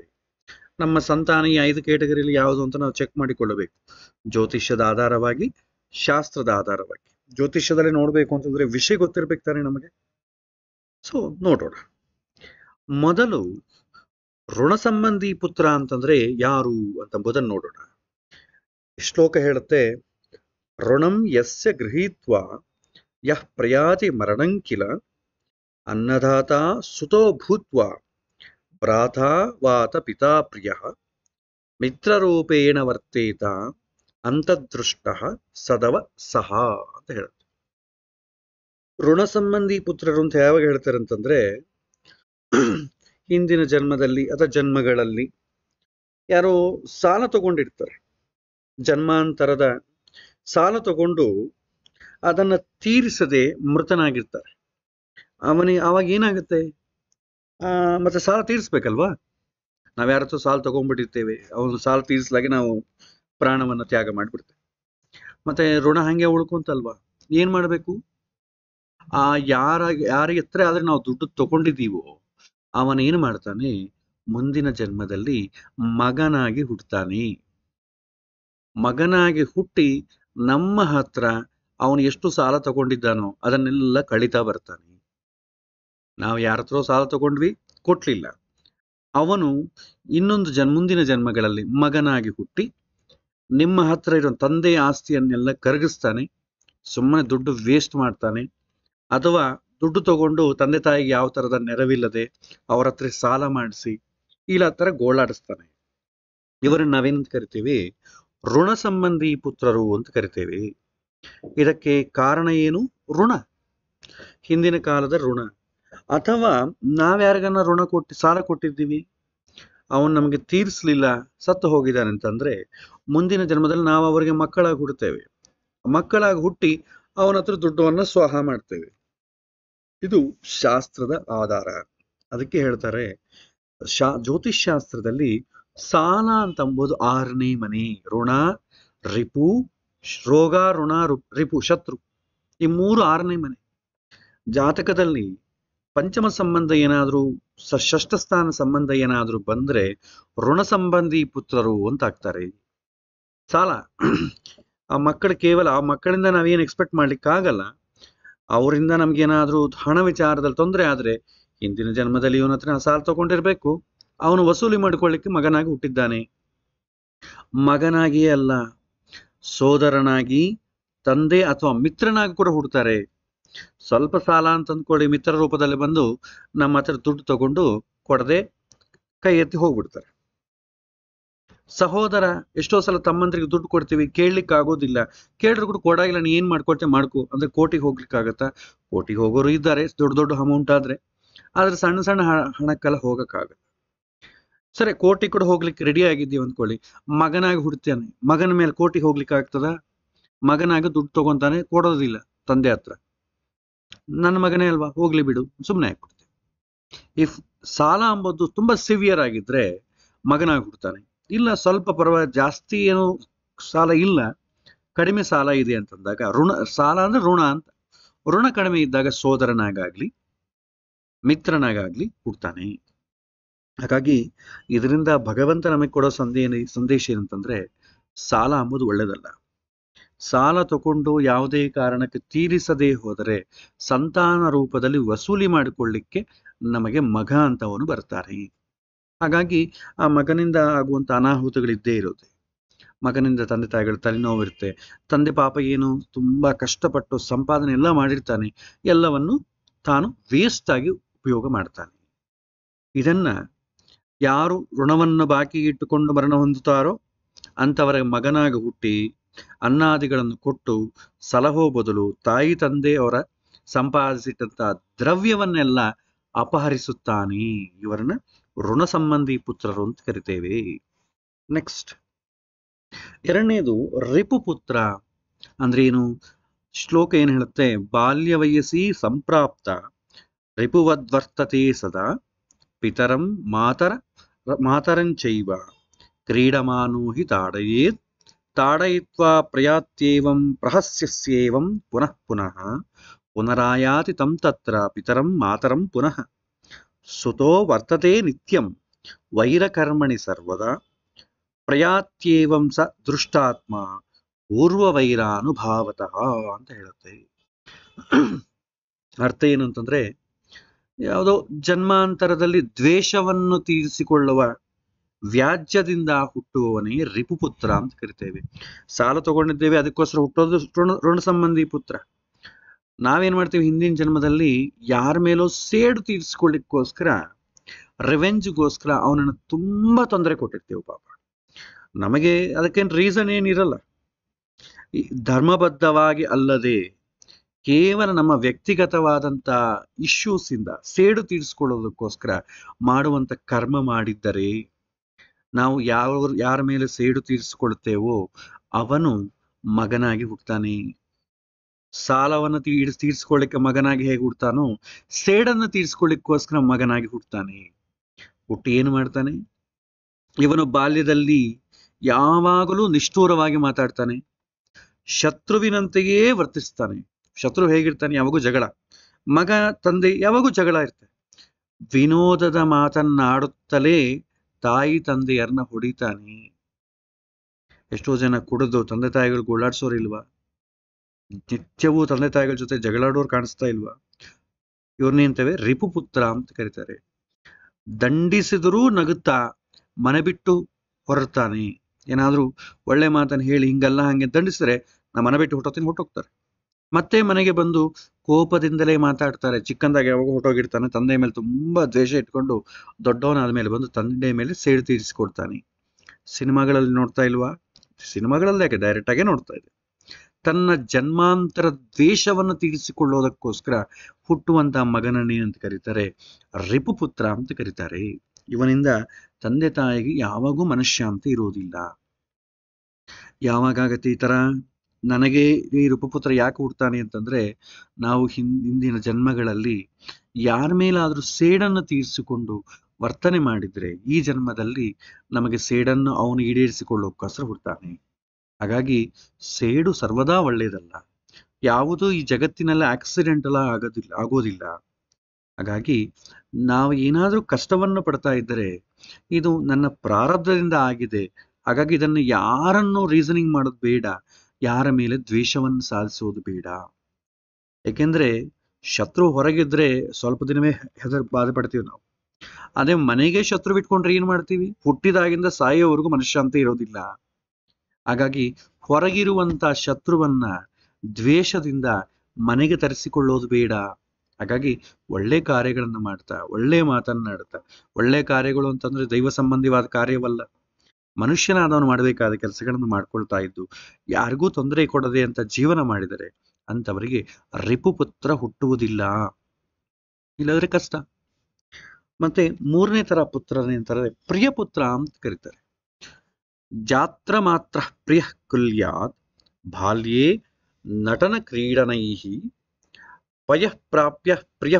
ನಮ್ಮ ಸಂತಾನ ಈ ಐದು ಕ್ಯಾಟಗರಿಲಿ ಯಾವುದು ಅಂತ ನಾವು ಚೆಕ್ ಮಾಡಿಕೊಳ್ಳಬೇಕು ಜ್ಯೋತಿಷ್ಯದ ಆಧಾರವಾಗಿ ಶಾಸ್ತ್ರದ ಆಧಾರವಾಗಿ ಜ್ಯೋತಿಷ್ಯದಲ್ಲಿ ನೋಡಬೇಕು ಅಂತಂದ್ರೆ ವಿಷಯ ಗೊತ್ತಿರ್ಬೇಕು ನಮಗೆ ಸೊ ನೋಡೋಣ ಮೊದಲು ಋಣ ಸಂಬಂಧಿ ಪುತ್ರ ಅಂತಂದ್ರೆ ಯಾರು ಅಂತ ಅಂತಂಬುದನ್ನು ನೋಡೋಣ ಶ್ಲೋಕ ಹೇಳುತ್ತೆ ಋಣಂ ಯಸ್ಯ ಗೃಹೀತ್ವ ಯಹ ಪ್ರಯಾತಿ ಮರಣಂಕಿಲ ಅನ್ನದಾತ ಸುತೋ ಭೂತ್ವ ಭ್ರಾತಾವಾತ ಪಿತಾಪ್ರಿಯಃ ಮಿತ್ರರೂಪೇಣ ವರ್ತೇತ ಅಂತದೃಷ್ಟ ಸದವ ಸಹ ಅಂತ ಹೇಳುತ್ತೆ ಋಣ ಸಂಬಂಧಿ ಪುತ್ರರು ಅಂತ ಯಾವಾಗ ಹೇಳ್ತಾರೆ ಅಂತಂದ್ರೆ ಹಿಂದಿನ ಜನ್ಮದಲ್ಲಿ ಅಥವಾ ಜನ್ಮಗಳಲ್ಲಿ ಯಾರೋ ಸಾಲ ತಗೊಂಡಿರ್ತಾರೆ ಜನ್ಮಾಂತರದ ಸಾಲ ತಗೊಂಡು ಅದನ್ನ ತೀರಿಸದೆ ಮೃತನಾಗಿರ್ತಾರೆ ಅವನಿಗೆ ಅವಾಗ ಏನಾಗುತ್ತೆ ಆ ಮತ್ತೆ ಸಾಲ ತೀರಿಸ್ಬೇಕಲ್ವಾ ನಾವು ಯಾರತ್ರ ಸಾಲ ತಗೊಂಡ್ಬಿಟ್ಟಿರ್ತೇವೆ ಅವನು ಸಾಲ ತೀರಿಸಲಾಗೆ ನಾವು ಪ್ರಾಣವನ್ನ ತ್ಯಾಗ ಮಾಡ್ಬಿಡ್ತೇವೆ ಮತ್ತೆ ಋಣ ಹಂಗೆ ಉಳ್ಕೊಂತಲ್ವಾ ಏನು ಮಾಡಬೇಕು ಆ ಯಾರ ಯಾರ ಎತ್ತರ ಆದ್ರೆ ನಾವು ದುಡ್ಡು ತಗೊಂಡಿದ್ದೀವೋ ಅವನ ಏನ್ ಮಾಡ್ತಾನೆ ಮುಂದಿನ ಜನ್ಮದಲ್ಲಿ ಮಗನಾಗಿ ಹುಟ್ಟುತ್ತಾನೆ ಮಗನಾಗಿ ಹುಟ್ಟಿ ನಮ್ಮ ಹತ್ರ ಅವನು ಎಷ್ಟು ಸಾಲ ತಗೊಂಡಿದ್ದಾನೋ ಅದನ್ನೆಲ್ಲ ಕಳೀತಾ ಬರ್ತಾನೆ ನಾವು ಯಾರತ್ರೋ ಸಾಲ ತಗೊಂಡ್ವಿ ಕೊಟ್ಲಿಲ್ಲ ಅವನು ಇನ್ನೊಂದು ಜನ್ ಮುಂದಿನ ಜನ್ಮಗಳಲ್ಲಿ ಮಗನಾಗಿ ಹುಟ್ಟಿ ನಿಮ್ಮ ಹತ್ರ ಇರೋ ತಂದೆಯ ಆಸ್ತಿಯನ್ನೆಲ್ಲ ಕರಗಿಸ್ತಾನೆ ಸುಮ್ಮನೆ ದುಡ್ಡು ವೇಸ್ಟ್ ಮಾಡ್ತಾನೆ ಅಥವಾ ದುಡ್ಡು ತಗೊಂಡು ತಂದೆ ತಾಯಿಗೆ ಯಾವ ತರದ ನೆರವಿಲ್ಲದೆ ಅವರ ಹತ್ರ ಸಾಲ ಮಾಡಿಸಿ ಇಲ್ಲ ತರ ಗೋಳಾಡಿಸ್ತಾನೆ ಇವರನ್ನ ನಾವೇನಂತ ಕರಿತೀವಿ ಋಣ ಸಂಬಂಧಿ ಪುತ್ರರು ಅಂತ ಕರಿತೇವೆ ಇದಕ್ಕೆ ಕಾರಣ ಏನು ಋಣ ಹಿಂದಿನ ಕಾಲದ ಋಣ ಅಥವಾ ನಾವ್ಯಾರಿಗನ್ನ ಋಣ ಕೊಟ್ಟು ಸಾಲ ಕೊಟ್ಟಿದ್ದೀವಿ ಅವನು ನಮಗೆ ತೀರಿಸಲಿಲ್ಲ ಸತ್ತು ಹೋಗಿದ್ದಾನೆ ಅಂತಂದ್ರೆ ಮುಂದಿನ ಜನ್ಮದಲ್ಲಿ ನಾವು ಅವರಿಗೆ ಮಕ್ಕಳಾಗಿ ಹುಡ್ತೇವೆ ಮಕ್ಕಳಾಗಿ ಹುಟ್ಟಿ ಅವನ ಹತ್ರ ದುಡ್ಡವನ್ನ ಸ್ವಹ ಮಾಡ್ತೇವೆ ಇದು ಶಾಸ್ತ್ರದ ಆಧಾರ ಅದಕ್ಕೆ ಹೇಳ್ತಾರೆ ಶಾ ಜ್ಯೋತಿಷ್ ಶಾಸ್ತ್ರದಲ್ಲಿ ಸಾಲ ಅಂತ ಅಂಬೋದು ಆರನೇ ಮನೆ ಋಣ ರಿಪು ರೋಗ ಋಣ ರಿಪು ಶತ್ರು ಈ ಮೂರು ಆರನೇ ಮನೆ ಜಾತಕದಲ್ಲಿ ಪಂಚಮ ಸಂಬಂಧ ಏನಾದರೂ ಸ್ಥಾನ ಸಂಬಂಧ ಏನಾದರೂ ಬಂದ್ರೆ ಋಣ ಸಂಬಂಧಿ ಪುತ್ರರು ಅಂತ ಆಗ್ತಾರೆ ಸಾಲ ಆ ಮಕ್ಕಳು ಕೇವಲ ಆ ಮಕ್ಕಳಿಂದ ನಾವೇನು ಎಕ್ಸ್ಪೆಕ್ಟ್ ಆಗಲ್ಲ ಅವರಿಂದ ಏನಾದ್ರೂ ಹಣ ವಿಚಾರದಲ್ಲಿ ತೊಂದರೆ ಆದ್ರೆ ಹಿಂದಿನ ಜನ್ಮದಲ್ಲಿ ಇವನ ಹತ್ರ ಸಾಲ ತಗೊಂಡಿರ್ಬೇಕು ಅವನು ವಸೂಲಿ ಮಾಡಿಕೊಳ್ಳಿಕ್ಕೆ ಮಗನಾಗಿ ಹುಟ್ಟಿದ್ದಾನೆ ಮಗನಾಗಿಯೇ ಅಲ್ಲ ಸೋದರನಾಗಿ ತಂದೆ ಅಥವಾ ಮಿತ್ರನಾಗಿ ಕೂಡ ಹುಡ್ತಾರೆ ಸ್ವಲ್ಪ ಸಾಲ ಅಂತ ಅಂದ್ಕೊಳ್ಳಿ ಮಿತ್ರ ರೂಪದಲ್ಲಿ ಬಂದು ನಮ್ಮ ಹತ್ರ ದುಡ್ಡು ತಗೊಂಡು ಕೊಡದೆ ಕೈ ಎತ್ತಿ ಹೋಗ್ಬಿಡ್ತಾರೆ ಸಹೋದರ ಎಷ್ಟೋ ಸಲ ತಮ್ಮಂದ್ರಿಗೆ ದುಡ್ಡು ಕೊಡ್ತೀವಿ ಕೇಳಲಿಕ್ಕೆ ಆಗೋದಿಲ್ಲ ಕೇಳಿದ್ರು ಕೂಡ ಕೊಡಾಗಿಲ್ಲ ನೀ ಏನ್ ಮಾಡ್ಕೊಳ್ತೇ ಮಾಡ್ಕೊ ಅಂದ್ರೆ ಕೋಟಿಗೆ ಹೋಗ್ಲಿಕ್ಕಾಗತ್ತಾ ಕೋಟಿಗೆ ಹೋಗೋರು ಇದ್ದಾರೆ ದೊಡ್ಡ ದೊಡ್ಡ ಅಮೌಂಟ್ ಆದ್ರೆ ಆದ್ರೆ ಸಣ್ಣ ಸಣ್ಣ ಹಣಕ್ಕೆಲ್ಲ ಹೋಗಕ್ಕಾಗತ್ತ ಸರಿ ಕೋಟಿ ಕೂಡ ಹೋಗ್ಲಿಕ್ಕೆ ರೆಡಿ ಆಗಿದ್ದೀವಿ ಅಂದ್ಕೊಳ್ಳಿ ಮಗನಾಗಿ ಹುಡ್ತೇನೆ ಮಗನ ಮೇಲೆ ಕೋಟಿ ಹೋಗ್ಲಿಕ್ಕೆ ಆಗ್ತದ ಮಗನಾಗಿ ದುಡ್ಡು ತಗೊಂತಾನೆ ಕೊಡೋದಿಲ್ಲ ತಂದೆ ಹತ್ರ ನನ್ನ ಮಗನೇ ಅಲ್ವಾ ಹೋಗ್ಲಿ ಬಿಡು ಸುಮ್ಮನೆ ಆಗ್ಬಿಡ್ತೇವೆ ಇಫ್ ಸಾಲ ಅಂಬೋದು ತುಂಬಾ ಸಿವಿಯರ್ ಆಗಿದ್ರೆ ಮಗನಾಗ್ಬಿಡ್ತಾನೆ ಇಲ್ಲ ಸ್ವಲ್ಪ ಪರವ ಜಾಸ್ತಿ ಏನು ಸಾಲ ಇಲ್ಲ ಕಡಿಮೆ ಸಾಲ ಇದೆ ಅಂತಂದಾಗ ಋಣ ಸಾಲ ಅಂದ್ರೆ ಋಣ ಅಂತ ಋಣ ಕಡಿಮೆ ಇದ್ದಾಗ ಸೋದರನಾಗಾಗ್ಲಿ ಮಿತ್ರನಾಗಾಗ್ಲಿ ಹುಡ್ತಾನೆ ಹಾಗಾಗಿ ಇದರಿಂದ ಭಗವಂತ ನಮಗೆ ಕೊಡೋ ಸಂದೇ ಸಂದೇಶ ಏನಂತಂದ್ರೆ ಸಾಲ ಅಂಬೋದು ಒಳ್ಳೇದಲ್ಲ ಸಾಲ ತಗೊಂಡು ಯಾವುದೇ ಕಾರಣಕ್ಕೆ ತೀರಿಸದೇ ಹೋದರೆ ಸಂತಾನ ರೂಪದಲ್ಲಿ ವಸೂಲಿ ಮಾಡಿಕೊಳ್ಳಿಕ್ಕೆ ನಮಗೆ ಮಗ ಅಂತವನು ಬರ್ತಾರೆ ಹಾಗಾಗಿ ಆ ಮಗನಿಂದ ಆಗುವಂಥ ಅನಾಹುತಗಳಿದ್ದೇ ಇರುತ್ತೆ ಮಗನಿಂದ ತಂದೆ ತಾಯಿಗಳು ತಲೆನೋವಿರುತ್ತೆ ತಂದೆ ಪಾಪ ಏನು ತುಂಬಾ ಕಷ್ಟಪಟ್ಟು ಸಂಪಾದನೆ ಎಲ್ಲ ಮಾಡಿರ್ತಾನೆ ಎಲ್ಲವನ್ನು ತಾನು ವೇಸ್ಟ್ ಆಗಿ ಉಪಯೋಗ ಮಾಡ್ತಾನೆ ಇದನ್ನ ಯಾರು ಋಣವನ್ನು ಬಾಕಿ ಇಟ್ಟುಕೊಂಡು ಮರಣ ಹೊಂದುತ್ತಾರೋ ಅಂಥವರ ಮಗನಾಗ ಹುಟ್ಟಿ ಅನ್ನಾದಿಗಳನ್ನು ಕೊಟ್ಟು ಸಲಹೋ ಬದಲು ತಾಯಿ ತಂದೆಯವರ ಸಂಪಾದಿಸಿಟ್ಟಂತಹ ದ್ರವ್ಯವನ್ನೆಲ್ಲ ಅಪಹರಿಸುತ್ತಾನೆ ಇವರನ್ನ ಋಣ ಸಂಬಂಧಿ ಪುತ್ರರು ಅಂತ ಕರಿತೇವೆ ನೆಕ್ಸ್ಟ್ ಎರಡನೇದು ರಿಪು ಪುತ್ರ ಅಂದ್ರೆ ಏನು ಶ್ಲೋಕ ಏನು ಹೇಳುತ್ತೆ ಬಾಲ್ಯ ವಯಸ್ಸಿ ಸಂಪ್ರಾಪ್ತ ರಿಪುವದ್ವರ್ತತೆ ಸದಾ ಪಿತರಂ ಮಾತರ ಮಾತರಂಚೈವ ಕ್ರೀಡಮಾನೋ ತಾಡಯೇತ್ ತಾಡಯಿತ್ವಾ ಪ್ರಯಾತ್ಯೇವಂ ಪ್ರಹಸ್ಯಸ್ಯೇವಂ ಪುನಃ ಪುನಃ ಪುನರಾಯಾತಿ ತಂ ತತ್ರ ಪಿತರಂ ಮಾತರಂ ಪುನಃ ಸುತೋ ವರ್ತತೆ ನಿತ್ಯಂ ವೈರಕರ್ಮಣಿ ಸರ್ವದಾ ಪ್ರಯಾತ್ಯೇವಂ ಸ ದೃಷ್ಟಾತ್ಮ ಪೂರ್ವವೈರಾನುಭಾವತಃ ಅಂತ ಹೇಳುತ್ತೆ ಅರ್ಥ ಏನು ಅಂತಂದ್ರೆ ಯಾವುದೋ ಜನ್ಮಾಂತರದಲ್ಲಿ ದ್ವೇಷವನ್ನು ತೀರಿಸಿಕೊಳ್ಳುವ ವ್ಯಾಜ್ಯದಿಂದ ಹುಟ್ಟುವವನಿಗೆ ರಿಪುಪುತ್ರ ಅಂತ ಕರಿತೇವೆ ಸಾಲ ತಗೊಂಡಿದ್ದೇವೆ ಅದಕ್ಕೋಸ್ಕರ ಹುಟ್ಟೋದು ಋಣ ಋಣ ಸಂಬಂಧಿ ಪುತ್ರ ನಾವೇನ್ ಮಾಡ್ತೀವಿ ಹಿಂದಿನ ಜನ್ಮದಲ್ಲಿ ಯಾರ ಮೇಲೋ ಸೇಡು ತೀರಿಸ್ಕೊಳ್ಳಿಕ್ಕೋಸ್ಕರ ರಿವೆಂಜ್ಗೋಸ್ಕರ ಅವನನ್ನು ತುಂಬಾ ತೊಂದರೆ ಕೊಟ್ಟಿರ್ತೇವೆ ಪಾಪ ನಮಗೆ ಅದಕ್ಕೇನು ರೀಸನ್ ಏನಿರಲ್ಲ ಧರ್ಮಬದ್ಧವಾಗಿ ಅಲ್ಲದೆ ಕೇವಲ ನಮ್ಮ ವ್ಯಕ್ತಿಗತವಾದಂತ ಇಶ್ಯೂಸ್ ಇಂದ ಸೇಡು ತೀರಿಸ್ಕೊಳ್ಳೋದಕ್ಕೋಸ್ಕರ ಮಾಡುವಂತ ಕರ್ಮ ಮಾಡಿದ್ದರೆ ನಾವು ಯಾವ ಯಾರ ಮೇಲೆ ಸೇಡು ತೀರಿಸಿಕೊಳ್ಳುತ್ತೇವೋ ಅವನು ಮಗನಾಗಿ ಹುಡ್ತಾನೆ ಸಾಲವನ್ನು ತೀಡ್ ತೀರಿಸಿಕೊಳ್ಳಿಕ್ಕೆ ಮಗನಾಗಿ ಹೇಗೆ ಹುಡ್ತಾನೋ ಸೇಡನ್ನು ತೀರಿಸಿಕೊಳ್ಳಿಕ್ಕೋಸ್ಕರ ಮಗನಾಗಿ ಹುಡ್ತಾನೆ ಹುಟ್ಟಿ ಏನು ಮಾಡ್ತಾನೆ ಇವನು ಬಾಲ್ಯದಲ್ಲಿ ಯಾವಾಗಲೂ ನಿಷ್ಠೂರವಾಗಿ ಮಾತಾಡ್ತಾನೆ ಶತ್ರುವಿನಂತೆಯೇ ವರ್ತಿಸ್ತಾನೆ ಶತ್ರು ಹೇಗಿರ್ತಾನೆ ಯಾವಾಗೂ ಜಗಳ ಮಗ ತಂದೆ ಯಾವಾಗೂ ಜಗಳ ಇರ್ತಾನೆ ವಿನೋದದ ಮಾತನ್ನಾಡುತ್ತಲೇ ತಾಯಿ ತಂದೆಯರನ್ನ ಹೊಡಿತಾನೆ ಎಷ್ಟೋ ಜನ ಕುಡಿದು ತಂದೆ ತಾಯಿಗಳು ಗೋಳಾಡ್ಸೋರ್ ಇಲ್ವಾ ನಿತ್ಯವೂ ತಂದೆ ತಾಯಿಗಳ ಜೊತೆ ಜಗಳಾಡೋರು ಕಾಣಿಸ್ತಾ ಇಲ್ವಾ ಇವ್ರನ್ನೇಂತವೆ ರಿಪುಪುತ್ರ ಅಂತ ಕರೀತಾರೆ ದಂಡಿಸಿದರೂ ನಗುತ್ತಾ ಮನೆ ಬಿಟ್ಟು ಹೊರಡ್ತಾನೆ ಏನಾದ್ರೂ ಒಳ್ಳೆ ಮಾತನ್ನು ಹೇಳಿ ಹಿಂಗಲ್ಲ ಹಂಗೆ ದಂಡಿಸಿದ್ರೆ ನಾ ಮನೆ ಬಿಟ್ಟು ಹೊಟ್ಟೋತೀನಿ ಹೊಟ್ಟೋಗ್ತಾರೆ ಮತ್ತೆ ಮನೆಗೆ ಬಂದು ಕೋಪದಿಂದಲೇ ಮಾತಾಡ್ತಾರೆ ಚಿಕ್ಕಂದಾಗ ಯಾವಾಗ ಹೊಟ್ಟೋಗಿರ್ತಾನೆ ತಂದೆ ಮೇಲೆ ತುಂಬಾ ದ್ವೇಷ ಇಟ್ಕೊಂಡು ದೊಡ್ಡವನಾದ ಮೇಲೆ ಬಂದು ತಂದೆ ಮೇಲೆ ಸೇಡು ತೀರಿಸಿಕೊಡ್ತಾನೆ ಸಿನಿಮಾಗಳಲ್ಲಿ ನೋಡ್ತಾ ಇಲ್ವಾ ಸಿನಿಮಾಗಳಲ್ಲಿ ಯಾಕೆ ಆಗಿ ನೋಡ್ತಾ ಇದೆ ತನ್ನ ಜನ್ಮಾಂತರ ದ್ವೇಷವನ್ನು ತೀರಿಸಿಕೊಳ್ಳೋದಕ್ಕೋಸ್ಕರ ಹುಟ್ಟುವಂತ ಮಗನನ್ನೇ ಅಂತ ಕರೀತಾರೆ ರಿಪು ಪುತ್ರ ಅಂತ ಕರೀತಾರೆ ಇವನಿಂದ ತಂದೆ ತಾಯಿಗೆ ಯಾವಾಗೂ ಮನಃಶಾಂತಿ ಇರೋದಿಲ್ಲ ಯಾವಾಗತ್ತೆ ಈ ತರ ನನಗೆ ಈ ರೂಪಪುತ್ರ ಯಾಕೆ ಹುಡ್ತಾನೆ ಅಂತಂದ್ರೆ ನಾವು ಹಿಂದಿನ ಜನ್ಮಗಳಲ್ಲಿ ಯಾರ ಮೇಲಾದರೂ ಸೇಡನ್ನು ತೀರಿಸಿಕೊಂಡು ವರ್ತನೆ ಮಾಡಿದ್ರೆ ಈ ಜನ್ಮದಲ್ಲಿ ನಮಗೆ ಸೇಡನ್ನು ಅವನು ಈಡೇರಿಸಿಕೊಳ್ಳೋಕ್ಕೋಸ್ಕರ ಹುಡ್ತಾನೆ ಹಾಗಾಗಿ ಸೇಡು ಸರ್ವದಾ ಒಳ್ಳೇದಲ್ಲ ಯಾವುದು ಈ ಜಗತ್ತಿನಲ್ಲಿ ಆಕ್ಸಿಡೆಂಟಲ್ಲ ಆಗೋದಿಲ್ಲ ಆಗೋದಿಲ್ಲ ಹಾಗಾಗಿ ನಾವು ಏನಾದರೂ ಕಷ್ಟವನ್ನು ಪಡ್ತಾ ಇದ್ದರೆ ಇದು ನನ್ನ ಪ್ರಾರಬ್ಧದಿಂದ ಆಗಿದೆ ಹಾಗಾಗಿ ಇದನ್ನು ಯಾರನ್ನು ರೀಸನಿಂಗ್ ಮಾಡೋದು ಬೇಡ ಯಾರ ಮೇಲೆ ದ್ವೇಷವನ್ನು ಸಾಧಿಸುವುದು ಬೇಡ ಏಕೆಂದರೆ ಶತ್ರು ಹೊರಗಿದ್ರೆ ಸ್ವಲ್ಪ ದಿನವೇ ಹೆದರ್ ಬಾಧೆ ಪಡ್ತೀವಿ ನಾವು ಅದೇ ಮನೆಗೆ ಶತ್ರು ಬಿಟ್ಕೊಂಡ್ರೆ ಏನು ಮಾಡ್ತೀವಿ ಹುಟ್ಟಿದಾಗಿಂದ ಸಾಯೋವರೆಗೂ ಮನಃಶಾಂತಿ ಇರೋದಿಲ್ಲ ಹಾಗಾಗಿ ಹೊರಗಿರುವಂತ ಶತ್ರುವನ್ನ ದ್ವೇಷದಿಂದ ಮನೆಗೆ ತರಿಸಿಕೊಳ್ಳೋದು ಬೇಡ ಹಾಗಾಗಿ ಒಳ್ಳೆ ಕಾರ್ಯಗಳನ್ನು ಮಾಡ್ತಾ ಒಳ್ಳೆ ಮಾತನ್ನಾಡ್ತಾ ಒಳ್ಳೆ ಕಾರ್ಯಗಳು ಅಂತಂದ್ರೆ ದೈವ ಸಂಬಂಧಿವಾದ ಕಾರ್ಯವಲ್ಲ ಮನುಷ್ಯನಾದವನು ಮಾಡಬೇಕಾದ ಕೆಲಸಗಳನ್ನು ಮಾಡ್ಕೊಳ್ತಾ ಇದ್ದು ಯಾರಿಗೂ ತೊಂದರೆ ಕೊಡದೆ ಅಂತ ಜೀವನ ಮಾಡಿದರೆ ರಿಪು ರಿಪುಪುತ್ರ ಹುಟ್ಟುವುದಿಲ್ಲ ಇಲ್ಲದ್ರೆ ಕಷ್ಟ ಮತ್ತೆ ಮೂರನೇ ತರ ಪುತ್ರನೇ ಅಂತಾರೆ ಪುತ್ರ ಅಂತ ಕರೀತಾರೆ ಜಾತ್ರ ಮಾತ್ರ ಪ್ರಿಯ ಕುಲ್ಯಾತ್ ಬಾಲ್ಯೇ ನಟನ ಕ್ರೀಡನೈ ಪಯ ಪ್ರಾಪ್ಯ ಪ್ರಿಯ